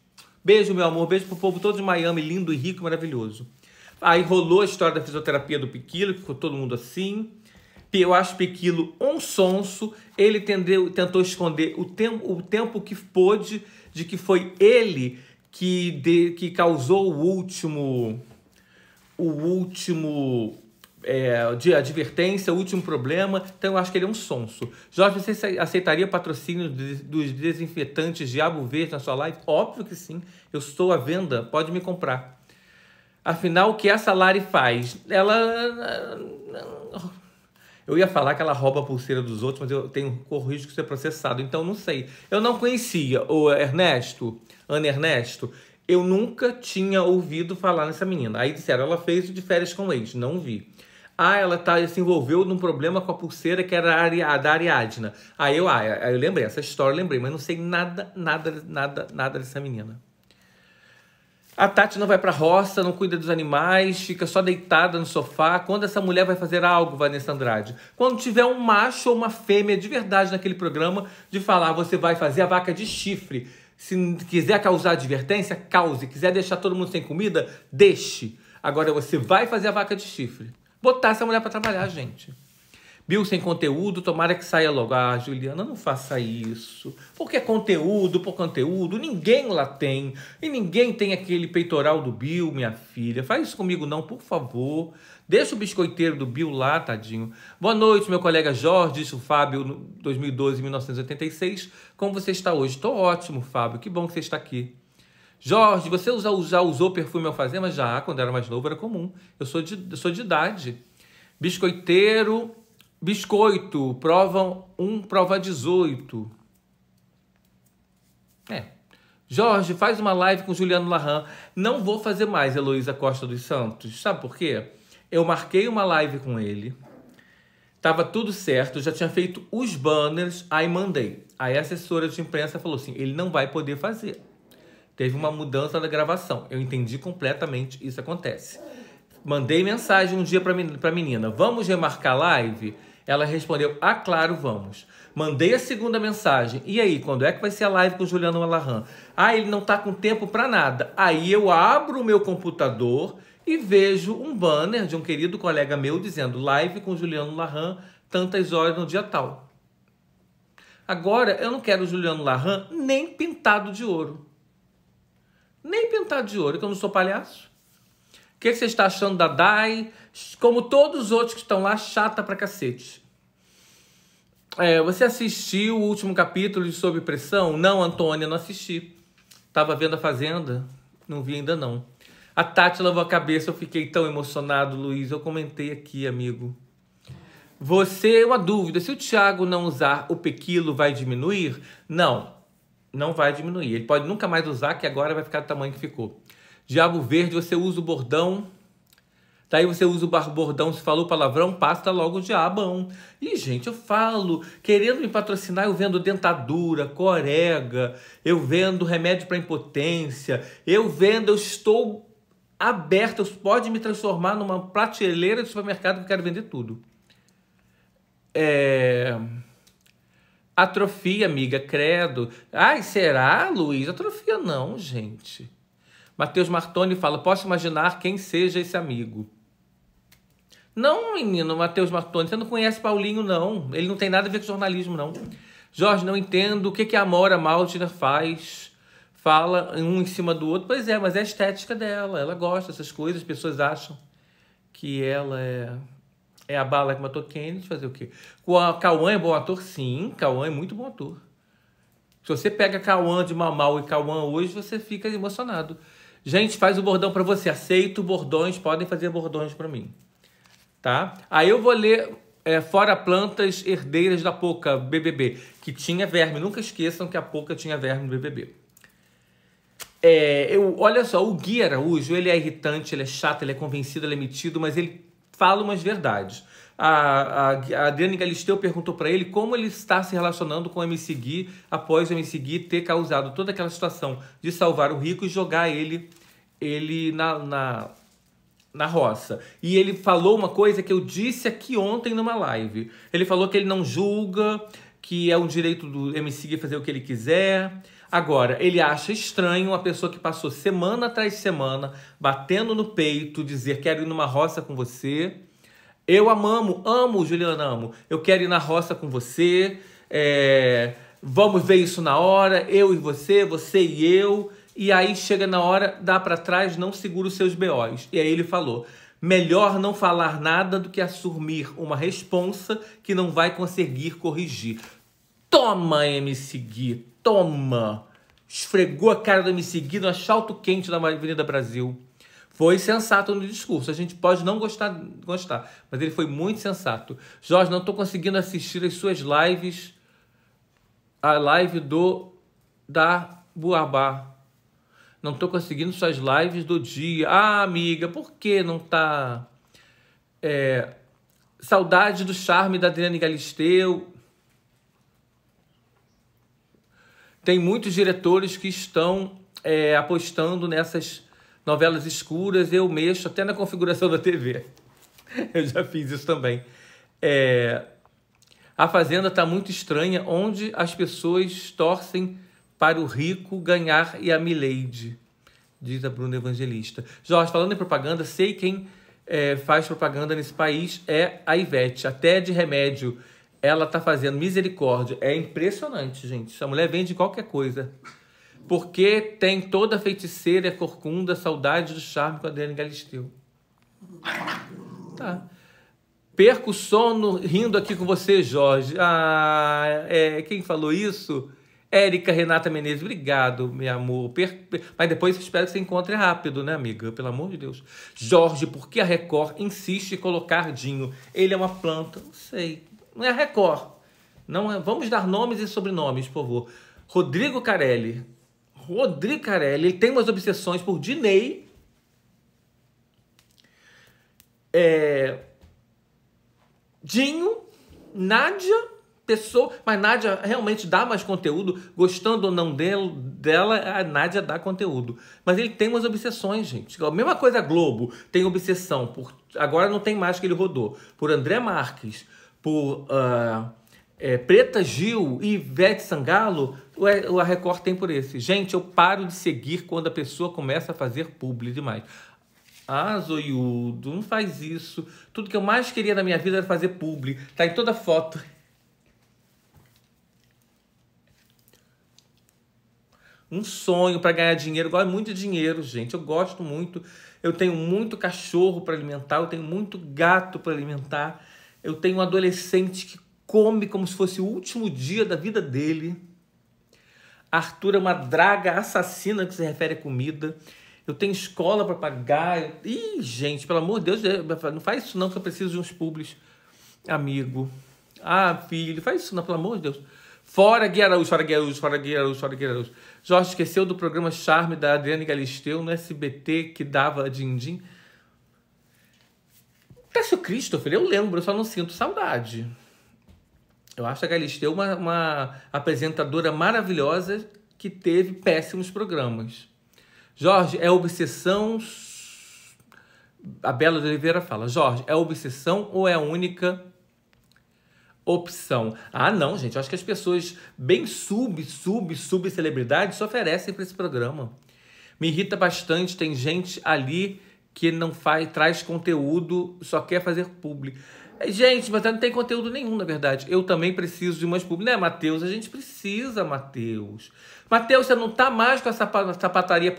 Beijo, meu amor. Beijo pro povo todo de Miami, lindo e rico, maravilhoso. Aí rolou a história da fisioterapia do Piquilo, que ficou todo mundo assim. Eu acho Piquilo um sonso. Ele tendeu, tentou esconder o, tem, o tempo que pôde de que foi ele que, de, que causou o último, o último é, de advertência, o último problema. Então eu acho que ele é um sonso. Jorge, você aceitaria patrocínio dos desinfetantes Diabo Verde na sua live? Óbvio que sim. Eu estou à venda, pode me comprar. Afinal, o que essa Lari faz? Ela ah, eu ia falar que ela rouba a pulseira dos outros, mas eu tenho corro risco de ser processado, então não sei. Eu não conhecia o Ernesto, Ana Ernesto. Eu nunca tinha ouvido falar nessa menina. Aí disseram, ela fez de férias com ex, não vi. Ah, ela tá, se envolveu num problema com a pulseira que era a a da Ariadna. Aí eu, ah, eu lembrei, essa história eu lembrei, mas não sei nada, nada, nada, nada dessa menina. A Tati não vai para roça, não cuida dos animais, fica só deitada no sofá. Quando essa mulher vai fazer algo, Vanessa Andrade? Quando tiver um macho ou uma fêmea de verdade naquele programa de falar, você vai fazer a vaca de chifre. Se quiser causar advertência, cause. Quiser deixar todo mundo sem comida, deixe. Agora você vai fazer a vaca de chifre. Botar essa mulher para trabalhar, gente. Bill sem conteúdo, tomara que saia logo. Ah, Juliana, não faça isso. Porque é conteúdo por conteúdo, ninguém lá tem. E ninguém tem aquele peitoral do Bill, minha filha. Faz isso comigo não, por favor. Deixa o biscoiteiro do Bill lá, tadinho. Boa noite, meu colega Jorge, o Fábio, 2012, 1986. Como você está hoje? Estou ótimo, Fábio. Que bom que você está aqui. Jorge, você já, já usou perfume ao fazer? Mas já, quando era mais novo, era comum. Eu sou de, eu sou de idade. Biscoiteiro Biscoito, prova 1, prova 18. É. Jorge, faz uma live com Juliano Larran. Não vou fazer mais, Heloísa Costa dos Santos. Sabe por quê? Eu marquei uma live com ele. Tava tudo certo, já tinha feito os banners, aí mandei. Aí a assessora de imprensa falou assim: ele não vai poder fazer. Teve uma mudança da gravação. Eu entendi completamente, isso acontece. Mandei mensagem um dia pra menina: vamos remarcar a live? Ela respondeu: Ah, claro, vamos. Mandei a segunda mensagem. E aí, quando é que vai ser a live com o Juliano Larran? Ah, ele não tá com tempo para nada. Aí eu abro o meu computador e vejo um banner de um querido colega meu dizendo live com o Juliano Larran, tantas horas no dia tal. Agora eu não quero o Juliano Larran nem pintado de ouro. Nem pintado de ouro, que eu não sou palhaço. O que, que você está achando da DAI? como todos os outros que estão lá, chata pra cacete. É, você assistiu o último capítulo de Sob Pressão? Não, Antônia, não assisti. Tava vendo a Fazenda? Não vi ainda não. A Tati lavou a cabeça, eu fiquei tão emocionado, Luiz. Eu comentei aqui, amigo. Você, é uma dúvida, se o Thiago não usar o pequilo, vai diminuir? Não, não vai diminuir. Ele pode nunca mais usar, que agora vai ficar do tamanho que ficou. Diabo verde, você usa o bordão Daí tá, você usa o bordão, se falou palavrão, passa logo o diabão. E, gente, eu falo, querendo me patrocinar, eu vendo dentadura, corega, eu vendo remédio para impotência, eu vendo, eu estou aberta, pode me transformar numa prateleira de supermercado que eu quero vender tudo. É... Atrofia, amiga, credo. Ai, será, Luiz? Atrofia não, gente. Matheus Martoni fala: posso imaginar quem seja esse amigo. Não, menino, Matheus Martoni, você não conhece Paulinho, não. Ele não tem nada a ver com jornalismo, não. Jorge, não entendo o que, que a Amora Maltner faz. Fala um em cima do outro. Pois é, mas é a estética dela. Ela gosta dessas coisas. As pessoas acham que ela é, é a bala que matou Kennedy. Fazer o quê? O Cauã é bom ator? Sim, Cauã é muito bom ator. Se você pega Cauã de Mamal e Cauã hoje, você fica emocionado. Gente, faz o bordão para você. Aceito bordões, podem fazer bordões para mim tá? Aí eu vou ler é, Fora Plantas Herdeiras da Poca, BBB, que tinha verme. Nunca esqueçam que a Poca tinha verme no BBB. É, eu, olha só, o Gui Araújo, ele é irritante, ele é chato, ele é convencido, ele é metido, mas ele fala umas verdades. A, a, a Adriane Galisteu perguntou para ele como ele está se relacionando com o MC Gui após o MC Gui ter causado toda aquela situação de salvar o rico e jogar ele, ele na, na na roça. E ele falou uma coisa que eu disse aqui ontem numa live. Ele falou que ele não julga, que é um direito do MC fazer o que ele quiser. Agora, ele acha estranho uma pessoa que passou semana atrás de semana batendo no peito, dizer quero ir numa roça com você. Eu amamo, amo, Juliana, amo. Eu quero ir na roça com você. É... Vamos ver isso na hora, eu e você, você e eu e aí chega na hora, dá para trás, não segura os seus BOs. E aí ele falou: melhor não falar nada do que assumir uma responsa que não vai conseguir corrigir. Toma, MC Gui, toma! Esfregou a cara do MC Gui no achalto quente da Avenida Brasil. Foi sensato no discurso. A gente pode não gostar, gostar mas ele foi muito sensato. Jorge, não estou conseguindo assistir as suas lives. A live do da Buabá não estou conseguindo suas lives do dia. Ah, amiga, por que não tá? É, saudade do charme da Adriane Galisteu. Tem muitos diretores que estão é, apostando nessas novelas escuras. Eu mexo até na configuração da TV. Eu já fiz isso também. É, a Fazenda está muito estranha, onde as pessoas torcem para o rico ganhar e a Milady, diz a Bruna Evangelista. Jorge, falando em propaganda, sei quem é, faz propaganda nesse país é a Ivete, até de remédio. Ela tá fazendo misericórdia. É impressionante, gente. Essa mulher vende qualquer coisa. Porque tem toda a feiticeira, a corcunda, a saudade do charme com a Adriana Galisteu. Tá. Perco o sono rindo aqui com você, Jorge. Ah, é, quem falou isso? Érica Renata Menezes, obrigado, meu amor. Per... Mas depois espero que você encontre rápido, né, amiga? Pelo amor de Deus. Jorge, por que a Record insiste em colocar Dinho? Ele é uma planta, não sei. Não é a Record. Não é... Vamos dar nomes e sobrenomes, por favor. Rodrigo Carelli. Rodrigo Carelli, ele tem umas obsessões por Dinei. É... Dinho, Nádia pessoa. Mas Nádia realmente dá mais conteúdo, gostando ou não dele, dela, a Nádia dá conteúdo. Mas ele tem umas obsessões, gente. A mesma coisa a Globo tem obsessão por. Agora não tem mais que ele rodou. Por André Marques, por. Uh, é, Preta Gil e Ivete Sangalo, é, a Record tem por esse. Gente, eu paro de seguir quando a pessoa começa a fazer publi demais. Ah, zoiudo, não faz isso. Tudo que eu mais queria na minha vida era fazer publi. Tá em toda foto. um sonho para ganhar dinheiro. Eu gosto é muito de dinheiro, gente. Eu gosto muito. Eu tenho muito cachorro para alimentar, eu tenho muito gato para alimentar. Eu tenho um adolescente que come como se fosse o último dia da vida dele. Arthur é uma draga assassina que se refere à comida. Eu tenho escola para pagar. Ih, gente, pelo amor de Deus, é, é, não faz isso não que eu preciso de uns públicos. Amigo. Ah, filho, faz isso não, pelo amor de Deus. Fora Gui Araújo, fora Gui Araújo, fora Gui Araújo, fora Gui Araújo. Jorge esqueceu do programa Charme da Adriane Galisteu no SBT que dava din-din. Tessio tá, Christopher, eu lembro, eu só não sinto saudade. Eu acho a Galisteu uma, uma apresentadora maravilhosa que teve péssimos programas. Jorge, é obsessão. A Bela de Oliveira fala: Jorge, é obsessão ou é a única opção. Ah, não, gente, eu acho que as pessoas bem sub, sub, sub celebridades se oferecem para esse programa. Me irrita bastante, tem gente ali que não faz, traz conteúdo, só quer fazer publi. É, gente, mas não tem conteúdo nenhum, na verdade. Eu também preciso de mais publi. Né, Matheus? A gente precisa, Matheus. Matheus, você não tá mais com essa sapataria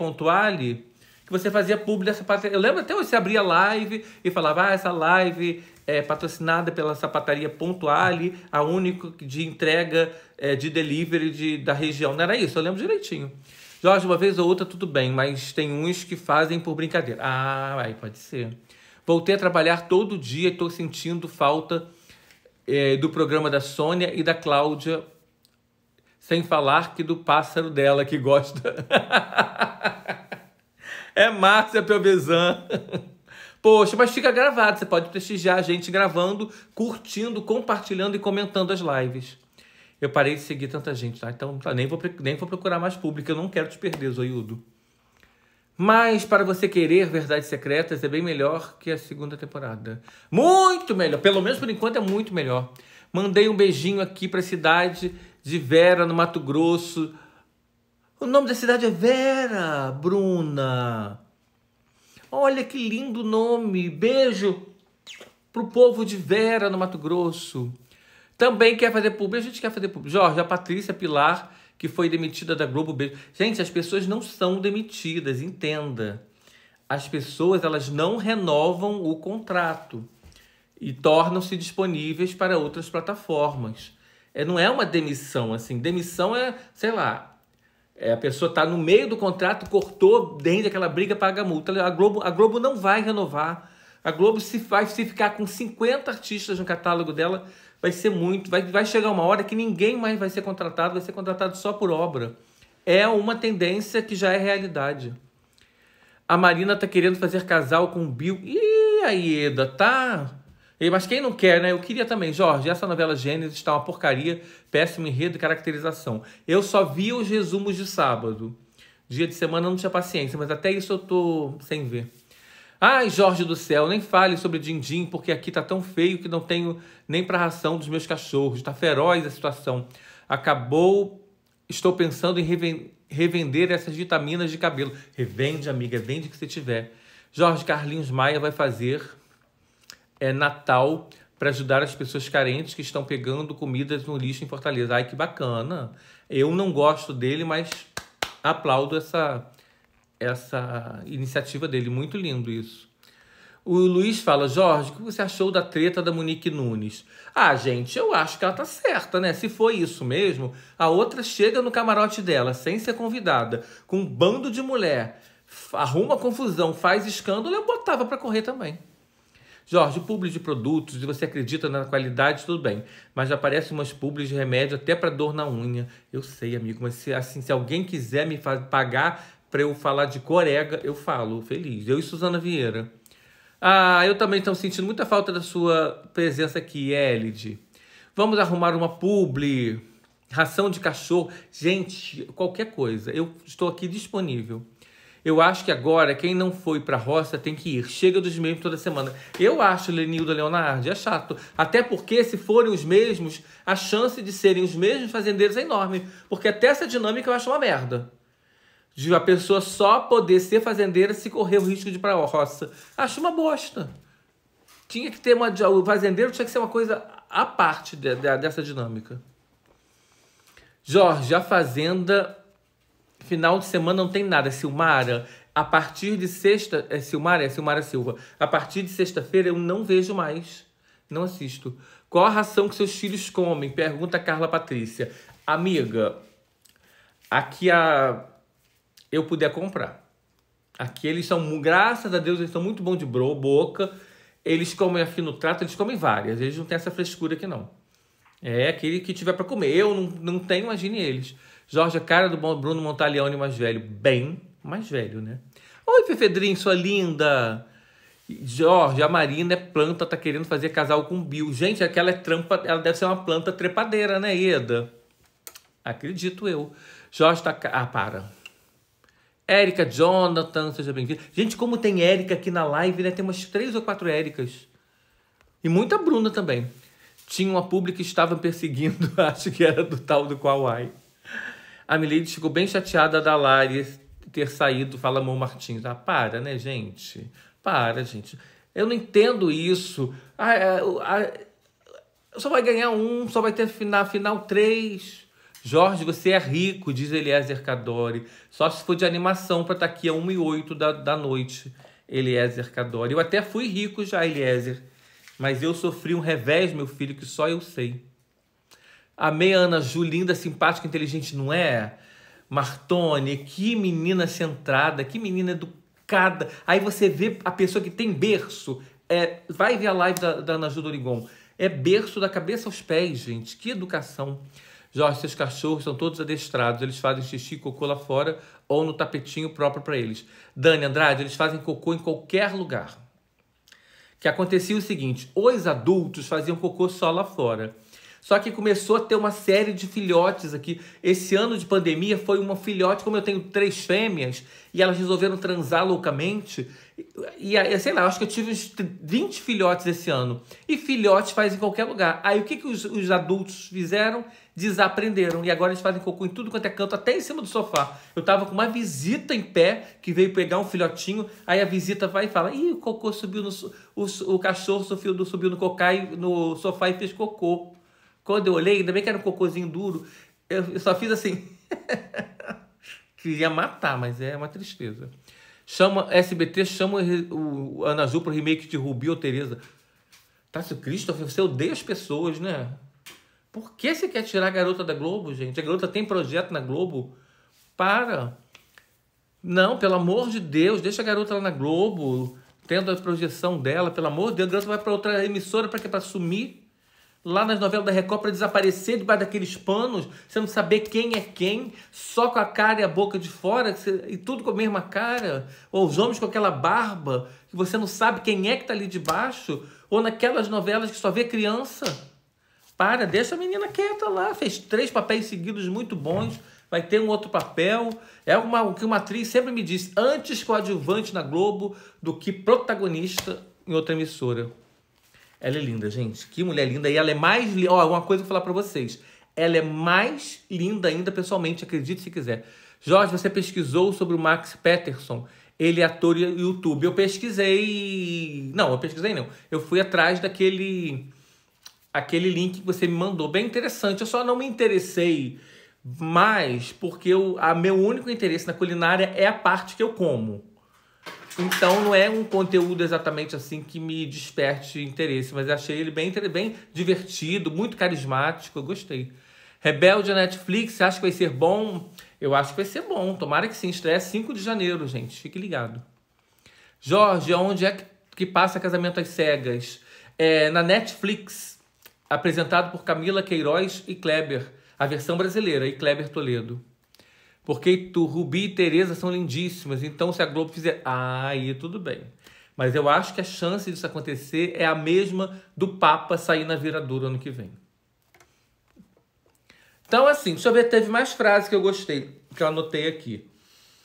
ali que você fazia publi dessa sapataria. Eu lembro até hoje, você abria live e falava, ah, essa live é patrocinada pela sapataria Pontuale, a única de entrega é, de delivery de, da região. Não era isso, eu lembro direitinho. Jorge, uma vez ou outra, tudo bem, mas tem uns que fazem por brincadeira. Ah, aí pode ser. Voltei a trabalhar todo dia e estou sentindo falta é, do programa da Sônia e da Cláudia, sem falar que do pássaro dela que gosta. É Márcia Piovesan. Poxa, mas fica gravado. Você pode prestigiar a gente gravando, curtindo, compartilhando e comentando as lives. Eu parei de seguir tanta gente, tá? Então tá, nem, vou, nem vou procurar mais público. Eu não quero te perder, Zoiudo. Mas para você querer Verdades Secretas é bem melhor que a segunda temporada. Muito melhor. Pelo menos por enquanto é muito melhor. Mandei um beijinho aqui para a cidade de Vera, no Mato Grosso, o nome da cidade é Vera, Bruna. Olha que lindo nome. Beijo pro povo de Vera, no Mato Grosso. Também quer fazer público. A gente quer fazer público. Jorge, a Patrícia Pilar, que foi demitida da Globo. Beijo. Gente, as pessoas não são demitidas, entenda. As pessoas, elas não renovam o contrato e tornam-se disponíveis para outras plataformas. É, não é uma demissão, assim. Demissão é, sei lá, é, a pessoa está no meio do contrato, cortou, dentro daquela briga, paga a multa. A Globo, a Globo não vai renovar. A Globo, se, vai, se ficar com 50 artistas no catálogo dela, vai ser muito. Vai, vai chegar uma hora que ninguém mais vai ser contratado, vai ser contratado só por obra. É uma tendência que já é realidade. A Marina tá querendo fazer casal com o Bill. Ih, Ieda tá? Mas quem não quer, né? Eu queria também, Jorge, essa novela Gênesis está uma porcaria, péssimo enredo e caracterização. Eu só vi os resumos de sábado. Dia de semana não tinha paciência, mas até isso eu tô sem ver. Ai, Jorge do céu, nem fale sobre din-din, porque aqui tá tão feio que não tenho nem para ração dos meus cachorros. Tá feroz a situação. Acabou, estou pensando em revender essas vitaminas de cabelo. Revende, amiga, vende o que você tiver. Jorge Carlinhos Maia vai fazer é, Natal para ajudar as pessoas carentes que estão pegando comidas no lixo em Fortaleza. Ai, que bacana. Eu não gosto dele, mas aplaudo essa, essa iniciativa dele. Muito lindo isso. O Luiz fala, Jorge, o que você achou da treta da Monique Nunes? Ah, gente, eu acho que ela tá certa, né? Se foi isso mesmo, a outra chega no camarote dela, sem ser convidada, com um bando de mulher, arruma confusão, faz escândalo, eu botava pra correr também. Jorge, publi de produtos, e você acredita na qualidade, tudo bem. Mas já aparece umas publis de remédio até para dor na unha. Eu sei, amigo, mas se, assim, se alguém quiser me pagar para eu falar de corega, eu falo, feliz. Eu e Suzana Vieira. Ah, eu também estou sentindo muita falta da sua presença aqui, Elide. Vamos arrumar uma publi, ração de cachorro. Gente, qualquer coisa. Eu estou aqui disponível. Eu acho que agora quem não foi pra roça tem que ir. Chega dos mesmos toda semana. Eu acho Lenilda Leonardo, é chato. Até porque se forem os mesmos, a chance de serem os mesmos fazendeiros é enorme. Porque até essa dinâmica eu acho uma merda. De a pessoa só poder ser fazendeira se correr o risco de ir pra roça. Acho uma bosta. Tinha que ter uma. O fazendeiro tinha que ser uma coisa à parte de, de, dessa dinâmica. Jorge, a fazenda Final de semana não tem nada. É Silmara, a partir de sexta. É Silmara? É Silmara Silva. A partir de sexta-feira eu não vejo mais. Não assisto. Qual a ração que seus filhos comem? Pergunta Carla Patrícia. Amiga, aqui a. Eu puder comprar. Aqui eles são, graças a Deus, eles são muito bons de bro, boca. Eles comem a fino trato, eles comem várias. Eles não têm essa frescura aqui, não. É aquele que tiver para comer. Eu não, não tenho, imagine eles. Jorge, a cara do Bruno Montaleone mais velho. Bem mais velho, né? Oi, Fefedrinho, sua linda! Jorge, a Marina é planta, tá querendo fazer casal com Bill. Gente, aquela é trampa, ela deve ser uma planta trepadeira, né, Eda? Acredito eu. Jorge tá. Ah, para. Érica, Jonathan, seja bem-vindo. Gente, como tem Érica aqui na live, né? Tem umas três ou quatro Éricas. E muita Bruna também. Tinha uma pública que estava perseguindo, acho que era do tal do Kawaii. A Milady ficou bem chateada da Lari ter saído, fala Mão Martins. Ah, para, né, gente? Para, gente. Eu não entendo isso. Ah, ah, ah, só vai ganhar um, só vai ter final, final três. Jorge, você é rico, diz Eliezer Cadore. Só se for de animação para estar tá aqui a 1 e 8 da, da noite, Eliezer Cadore. Eu até fui rico já, Eliezer. Mas eu sofri um revés, meu filho, que só eu sei. Amei a Ana Ju, linda, simpática, inteligente, não é? Martone, que menina centrada, que menina educada. Aí você vê a pessoa que tem berço, é, vai ver a live da, da Ana Ju Dorigon. É berço da cabeça aos pés, gente. Que educação. Jorge, seus cachorros são todos adestrados. Eles fazem xixi e cocô lá fora ou no tapetinho próprio para eles. Dani Andrade, eles fazem cocô em qualquer lugar. Que acontecia o seguinte: os adultos faziam cocô só lá fora. Só que começou a ter uma série de filhotes aqui. Esse ano de pandemia foi uma filhote, como eu tenho três fêmeas, e elas resolveram transar loucamente. E, e sei lá, acho que eu tive uns 20 filhotes esse ano. E filhotes faz em qualquer lugar. Aí o que, que os, os adultos fizeram? desaprenderam. E agora eles fazem cocô em tudo quanto é canto, até em cima do sofá. Eu tava com uma visita em pé, que veio pegar um filhotinho, aí a visita vai e fala: Ih, o cocô subiu no. O, o cachorro subiu, subiu no, cocá, no sofá e fez cocô. Quando eu olhei, ainda bem que era um cocôzinho duro, eu, eu só fiz assim. Queria matar, mas é uma tristeza. Chama, SBT chama o, Ana Azul pro remake de Rubi ou Tereza. Tássio Christopher, você odeia as pessoas, né? Por que você quer tirar a garota da Globo, gente? A garota tem projeto na Globo? Para! Não, pelo amor de Deus, deixa a garota lá na Globo, tendo a projeção dela, pelo amor de Deus, a garota vai para outra emissora para que para sumir lá nas novelas da Record para desaparecer debaixo daqueles panos, você não saber quem é quem, só com a cara e a boca de fora, e tudo com a mesma cara, ou os homens com aquela barba, que você não sabe quem é que tá ali debaixo, ou naquelas novelas que só vê criança. Para, deixa a menina quieta lá, fez três papéis seguidos muito bons, vai ter um outro papel. É uma, o que uma atriz sempre me diz, antes coadjuvante na Globo do que protagonista em outra emissora. Ela é linda, gente. Que mulher linda. E ela é mais linda. Ó, uma coisa que eu vou falar pra vocês. Ela é mais linda ainda pessoalmente, acredite se quiser. Jorge, você pesquisou sobre o Max Peterson. Ele é ator e YouTube. Eu pesquisei. Não, eu pesquisei não. Eu fui atrás daquele. Aquele link que você me mandou. Bem interessante. Eu só não me interessei mais porque o a meu único interesse na culinária é a parte que eu como. Então não é um conteúdo exatamente assim que me desperte interesse, mas achei ele bem, bem divertido, muito carismático, eu gostei. Rebelde na Netflix, acha que vai ser bom? Eu acho que vai ser bom, tomara que sim. Estreia 5 de janeiro, gente, fique ligado. Jorge, onde é que passa Casamento às Cegas? É, na Netflix, apresentado por Camila Queiroz e Kleber, a versão brasileira, e Kleber Toledo. Porque tu, Rubi e Tereza são lindíssimas. Então, se a Globo fizer. Ah, aí tudo bem. Mas eu acho que a chance disso acontecer é a mesma do Papa sair na viradura ano que vem. Então, assim, deixa eu ver, teve mais frases que eu gostei, que eu anotei aqui.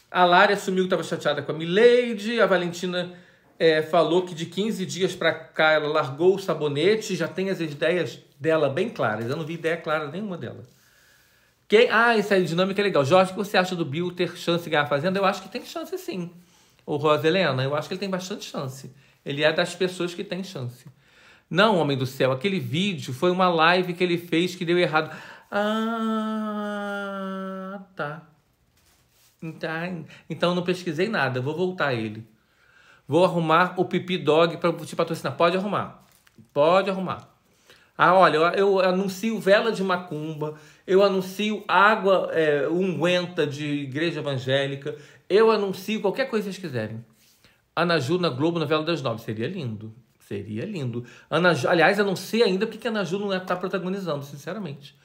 A Lara assumiu que estava chateada com a Milady, a Valentina é, falou que de 15 dias para cá ela largou o sabonete, já tem as ideias dela bem claras. Eu não vi ideia clara nenhuma dela. Quem... Ah, isso aí, dinâmica é legal. Jorge, o que você acha do Bill ter chance de ganhar a Fazenda? Eu acho que tem chance sim. O Rosa Helena, eu acho que ele tem bastante chance. Ele é das pessoas que tem chance. Não, homem do céu, aquele vídeo foi uma live que ele fez que deu errado. Ah, tá. tá então não pesquisei nada, vou voltar a ele. Vou arrumar o pipi dog para te patrocinar. Pode arrumar. Pode arrumar. Ah, olha, eu, eu anuncio vela de macumba, eu anuncio água é, unguenta de igreja evangélica, eu anuncio qualquer coisa que vocês quiserem. Ana Ju na Globo, novela das nove, seria lindo. Seria lindo. Ana Ju, aliás, eu não sei ainda porque que a Ana Ju não está é, protagonizando, sinceramente.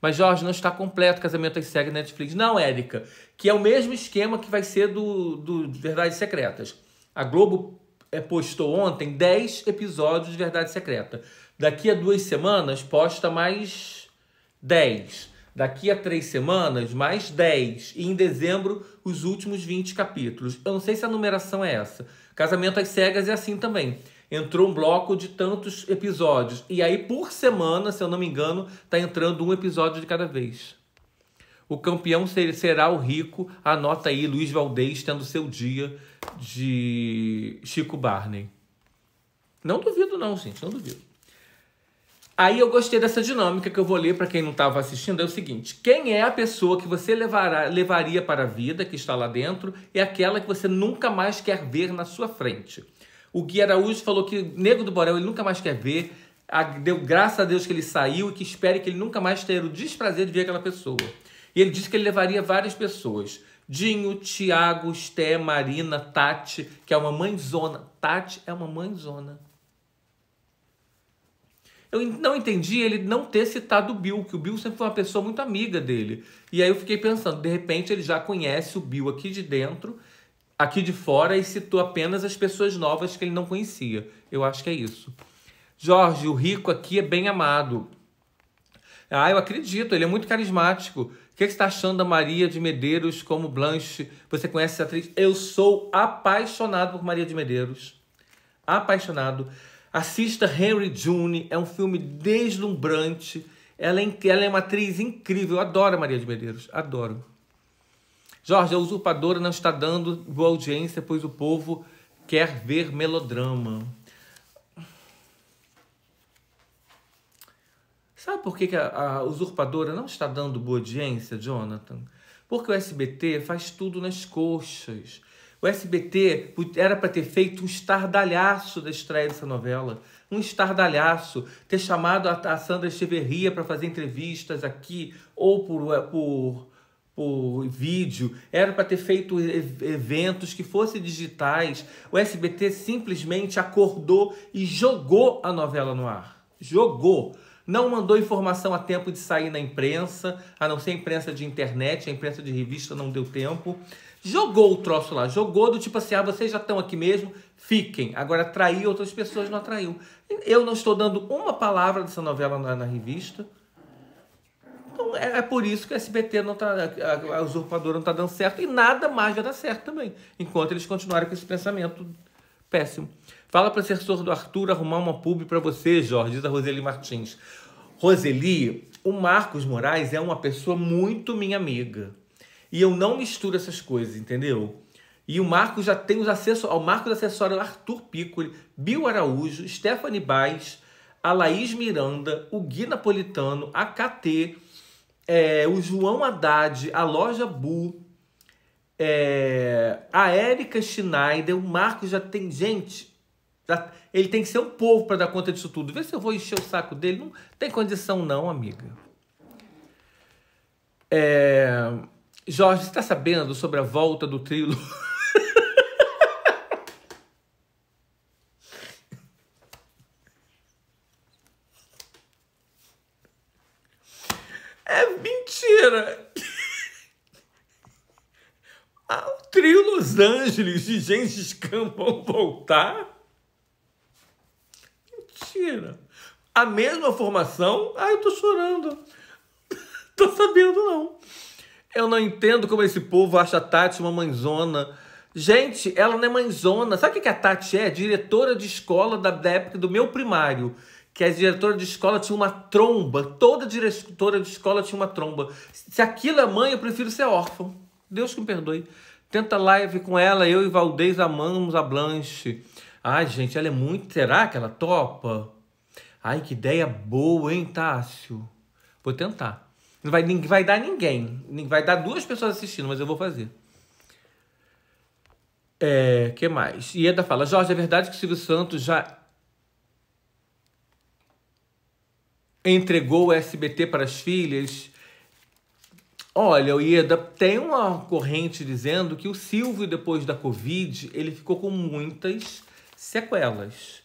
Mas Jorge não está completo, Casamento às Cegas Netflix. Não, Érica, que é o mesmo esquema que vai ser do, do Verdades Secretas. A Globo é, postou ontem 10 episódios de Verdade Secreta. Daqui a duas semanas posta mais 10. Daqui a três semanas, mais 10. E em dezembro, os últimos 20 capítulos. Eu não sei se a numeração é essa. Casamento às Cegas é assim também. Entrou um bloco de tantos episódios. E aí, por semana, se eu não me engano, tá entrando um episódio de cada vez. O campeão será o rico. Anota aí, Luiz Valdez tendo seu dia de Chico Barney. Não duvido, não, gente. Não duvido. Aí eu gostei dessa dinâmica que eu vou ler para quem não estava assistindo. É o seguinte: quem é a pessoa que você levará, levaria para a vida, que está lá dentro, é aquela que você nunca mais quer ver na sua frente. O Gui Araújo falou que Nego do Borel ele nunca mais quer ver. A, deu graças a Deus que ele saiu e que espere que ele nunca mais tenha o desprazer de ver aquela pessoa. E ele disse que ele levaria várias pessoas. Dinho, Tiago, Esté, Marina, Tati, que é uma mãezona. Tati é uma mãezona. Eu não entendi ele não ter citado o Bill, que o Bill sempre foi uma pessoa muito amiga dele. E aí eu fiquei pensando, de repente ele já conhece o Bill aqui de dentro, aqui de fora, e citou apenas as pessoas novas que ele não conhecia. Eu acho que é isso. Jorge, o rico aqui é bem amado. Ah, eu acredito, ele é muito carismático. O que, é que você está achando da Maria de Medeiros como Blanche? Você conhece essa atriz? Eu sou apaixonado por Maria de Medeiros. Apaixonado. Assista Henry June, é um filme deslumbrante. Ela é, ela é uma atriz incrível. Eu adoro a Maria de Medeiros, adoro. Jorge, a usurpadora não está dando boa audiência, pois o povo quer ver melodrama. Sabe por que, que a, a usurpadora não está dando boa audiência, Jonathan? Porque o SBT faz tudo nas coxas. O SBT era para ter feito um estardalhaço da estreia dessa novela. Um estardalhaço. Ter chamado a, Sandra Echeverria para fazer entrevistas aqui ou por, é, por, por vídeo. Era para ter feito eventos que fossem digitais. O SBT simplesmente acordou e jogou a novela no ar. Jogou não mandou informação a tempo de sair na imprensa, a não ser a imprensa de internet, a imprensa de revista não deu tempo, Jogou o troço lá, jogou do tipo assim: ah, vocês já estão aqui mesmo, fiquem. Agora, atrair outras pessoas não atraiu. Eu não estou dando uma palavra dessa novela na, na revista. Então, é, é, por isso que a SBT não tá, a, a usurpadora não está dando certo e nada mais vai dar certo também, enquanto eles continuarem com esse pensamento péssimo. Fala para o assessor do Arthur arrumar uma pub para você, Jorge, diz a Roseli Martins. Roseli, o Marcos Moraes é uma pessoa muito minha amiga. E eu não misturo essas coisas, entendeu? E o marcos já tem os acessórios. O marcos do acessório é Arthur Piccoli, Bill Araújo, Stephanie Baez, a Laís Miranda, o Gui Napolitano, a KT, é, o João Haddad, a loja Bu, é, a Érica Schneider, o marcos já tem. Gente, já, ele tem que ser um povo para dar conta disso tudo. Vê se eu vou encher o saco dele. Não tem condição, não, amiga. É. Jorge, você está sabendo sobre a volta do trilo? é mentira! Ah, o trio Los Angeles de Gengis Khan vão voltar? Mentira! A mesma formação? Ah, eu tô chorando. tô sabendo não. Eu não entendo como esse povo acha a Tati uma mãezona. Gente, ela não é mãezona. Sabe o que a Tati é? Diretora de escola da, da época do meu primário. Que a é diretora de escola tinha uma tromba. Toda diretora de escola tinha uma tromba. Se aquilo é mãe, eu prefiro ser órfão. Deus que me perdoe. Tenta live com ela, eu e Valdez amamos a Blanche. Ai, gente, ela é muito. Será que ela topa? Ai, que ideia boa, hein, Tássio? Vou tentar. Não vai, nem vai dar ninguém. Vai dar duas pessoas assistindo, mas eu vou fazer. É, que mais? Ieda fala, Jorge, é verdade que o Silvio Santos já entregou o SBT para as filhas? Olha, Ieda tem uma corrente dizendo que o Silvio, depois da Covid, ele ficou com muitas sequelas.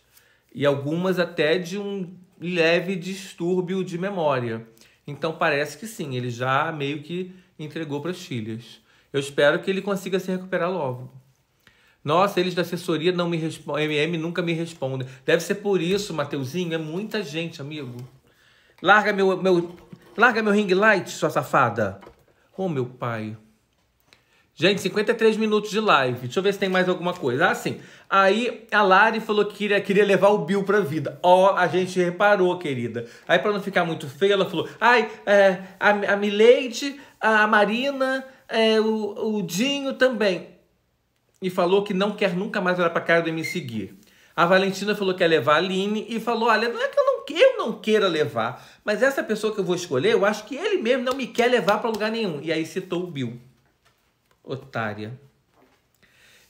E algumas até de um leve distúrbio de memória. Então parece que sim, ele já meio que entregou para as filhas. Eu espero que ele consiga se recuperar logo. Nossa, eles da assessoria não me respondem, MM nunca me respondem. Deve ser por isso, Mateuzinho, é muita gente, amigo. Larga meu, meu, larga meu ring light, sua safada. Ô, oh, meu pai. Gente, 53 minutos de live. Deixa eu ver se tem mais alguma coisa. Ah, sim. Aí a Lari falou que queria, queria levar o Bill pra vida. Ó, oh, a gente reparou, querida. Aí para não ficar muito feio, ela falou: ai, é, a, a Milady, a Marina, é, o, o Dinho também. E falou que não quer nunca mais olhar pra cara do me seguir. A Valentina falou que ia levar a Aline e falou: olha, não é que eu não, eu não queira levar, mas essa pessoa que eu vou escolher, eu acho que ele mesmo não me quer levar para lugar nenhum. E aí citou o Bill otária.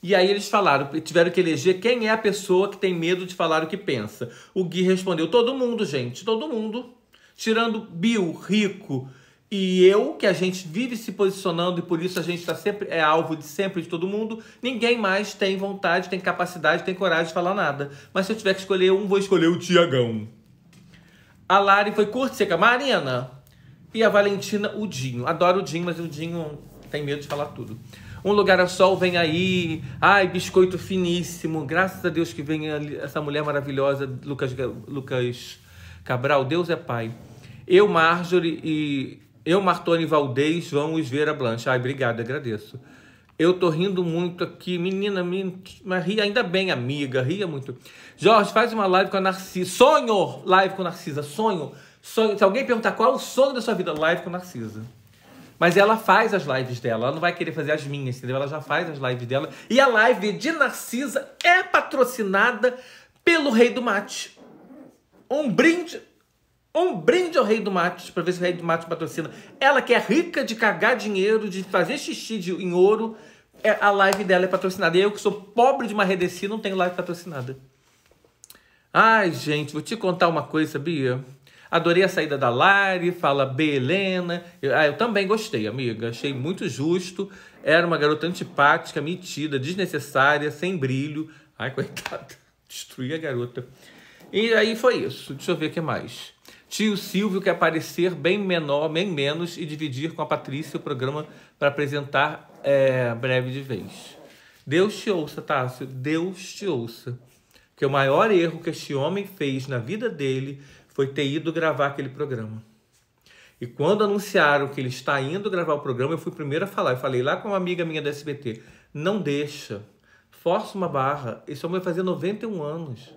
E aí eles falaram, tiveram que eleger quem é a pessoa que tem medo de falar o que pensa. O Gui respondeu: todo mundo, gente, todo mundo. Tirando Bill, Rico e eu, que a gente vive se posicionando e por isso a gente tá sempre, é alvo de sempre de todo mundo, ninguém mais tem vontade, tem capacidade, tem coragem de falar nada. Mas se eu tiver que escolher um, vou escolher o Tiagão. A Lari foi curta seca, Marina. E a Valentina, o Dinho. Adoro o Dinho, mas o Dinho tem medo de falar tudo. Um lugar a sol vem aí. Ai, biscoito finíssimo. Graças a Deus que vem essa mulher maravilhosa, Lucas, Lucas Cabral. Deus é pai. Eu, Marjorie e eu, Martone Valdez, vamos ver a Blanche. Ai, obrigado, agradeço. Eu tô rindo muito aqui. Menina, menina, mas ria ainda bem, amiga. Ria muito. Jorge, faz uma live com a Narcisa. Sonho! Live com a Narcisa. Sonho. Sonho. Se alguém perguntar qual é o sonho da sua vida, live com a Narcisa. Mas ela faz as lives dela, ela não vai querer fazer as minhas, entendeu? Ela já faz as lives dela. E a live de Narcisa é patrocinada pelo Rei do Mate. Um brinde um brinde ao Rei do Mate, para ver se o Rei do Mate patrocina. Ela que é rica de cagar dinheiro, de fazer xixi de, em ouro, é, a live dela é patrocinada. E eu que sou pobre de uma redesci, não tenho live patrocinada. Ai, gente, vou te contar uma coisa, sabia? Adorei a saída da Lari, fala B. Helena. Eu, ah, eu também gostei, amiga. Achei muito justo. Era uma garota antipática, metida, desnecessária, sem brilho. Ai, coitada. Destruí a garota. E aí foi isso. Deixa eu ver o que mais. Tio Silvio quer aparecer bem menor, bem menos, e dividir com a Patrícia o programa para apresentar é, breve de vez. Deus te ouça, Tássio. Deus te ouça. Que o maior erro que este homem fez na vida dele foi ter ido gravar aquele programa. E quando anunciaram que ele está indo gravar o programa, eu fui o primeiro a falar. Eu falei lá com uma amiga minha da SBT: não deixa, força uma barra. Esse homem vai fazer 91 anos.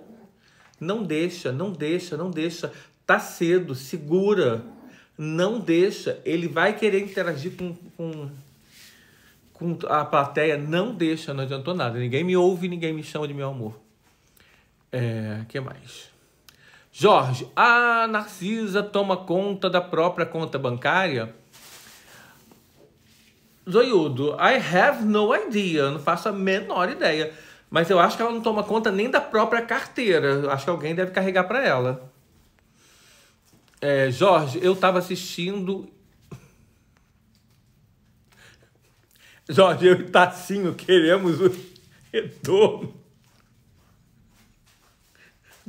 Não deixa, não deixa, não deixa. Tá cedo, segura. Não deixa. Ele vai querer interagir com, com, com a plateia. Não deixa, não adiantou nada. Ninguém me ouve, ninguém me chama de meu amor. É, que mais? Jorge, a Narcisa toma conta da própria conta bancária? Zoiudo, I have no idea, não faço a menor ideia. Mas eu acho que ela não toma conta nem da própria carteira. acho que alguém deve carregar para ela. É, Jorge, eu estava assistindo. Jorge, eu e Tacinho queremos o retorno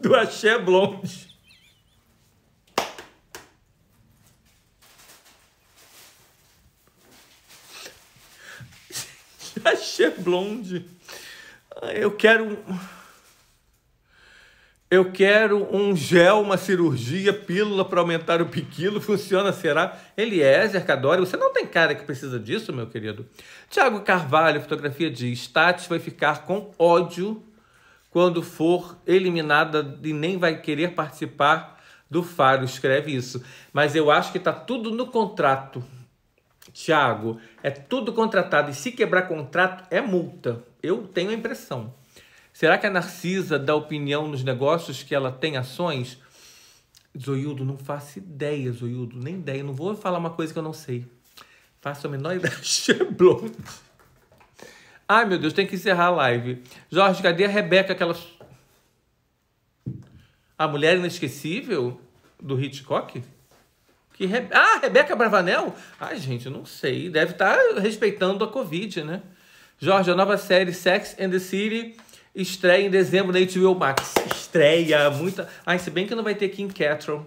do Axé Blonde. Axé Blonde. Ah, eu quero. Eu quero um gel, uma cirurgia, pílula para aumentar o piquilo. Funciona, será? Eliezer Cadori, você não tem cara que precisa disso, meu querido. Tiago Carvalho, fotografia diz: Tati vai ficar com ódio quando for eliminada e nem vai querer participar do Faro. Escreve isso. Mas eu acho que está tudo no contrato. Tiago, é tudo contratado. E se quebrar contrato, é multa. Eu tenho a impressão. Será que a Narcisa dá opinião nos negócios que ela tem ações? Zoiudo, não faço ideia, Zoiudo, nem ideia. Não vou falar uma coisa que eu não sei. Faço a menor ideia. Cheblon. Ai, meu Deus, tem que encerrar a live. Jorge, cadê a Rebeca, aquela. A Mulher Inesquecível do Hitchcock? Que Re... Ah, Rebeca Bravanel? Ai, gente, não sei. Deve estar tá respeitando a Covid, né? Jorge, a nova série Sex and the City estreia em dezembro na HBO Max. Estreia, muita. Ai, se bem que não vai ter Kim Cattrall.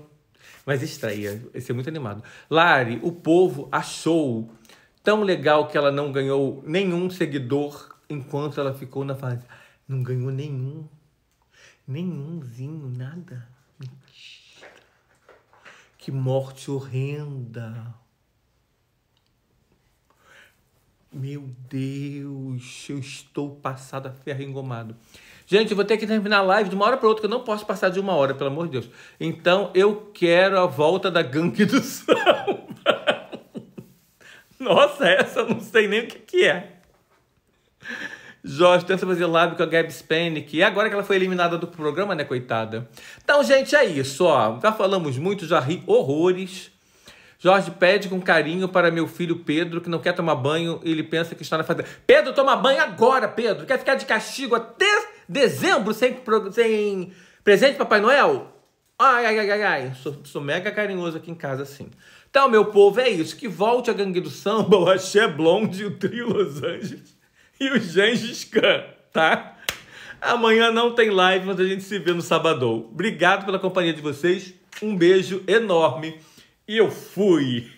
Mas estreia, vai ser muito animado. Lari, o povo achou tão legal que ela não ganhou nenhum seguidor enquanto ela ficou na fase. Não ganhou nenhum. Nenhumzinho, nada. Mentira. Que morte horrenda. Meu Deus, eu estou passada ferro engomado. Gente, eu vou ter que terminar a live de uma hora para outra, que eu não posso passar de uma hora, pelo amor de Deus. Então, eu quero a volta da gangue do samba. Nossa, essa eu não sei nem o que, que é. Jorge tenta fazer lábio com a Gabs Panic. E agora que ela foi eliminada do programa, né, coitada? Então, gente, é isso, ó. Já falamos muito, já ri horrores. Jorge pede com carinho para meu filho Pedro, que não quer tomar banho e ele pensa que está na fazenda. Pedro, toma banho agora, Pedro! Quer ficar de castigo até dezembro sem, sem presente Papai Noel? Ai, ai, ai, ai, Sou, sou mega carinhoso aqui em casa, assim. Então, meu povo, é isso. Que volte a gangue do samba, o Axé Blonde, o Trio Los Angeles e o Gengis Khan, tá? Amanhã não tem live, mas a gente se vê no sabadão Obrigado pela companhia de vocês. Um beijo enorme e eu fui!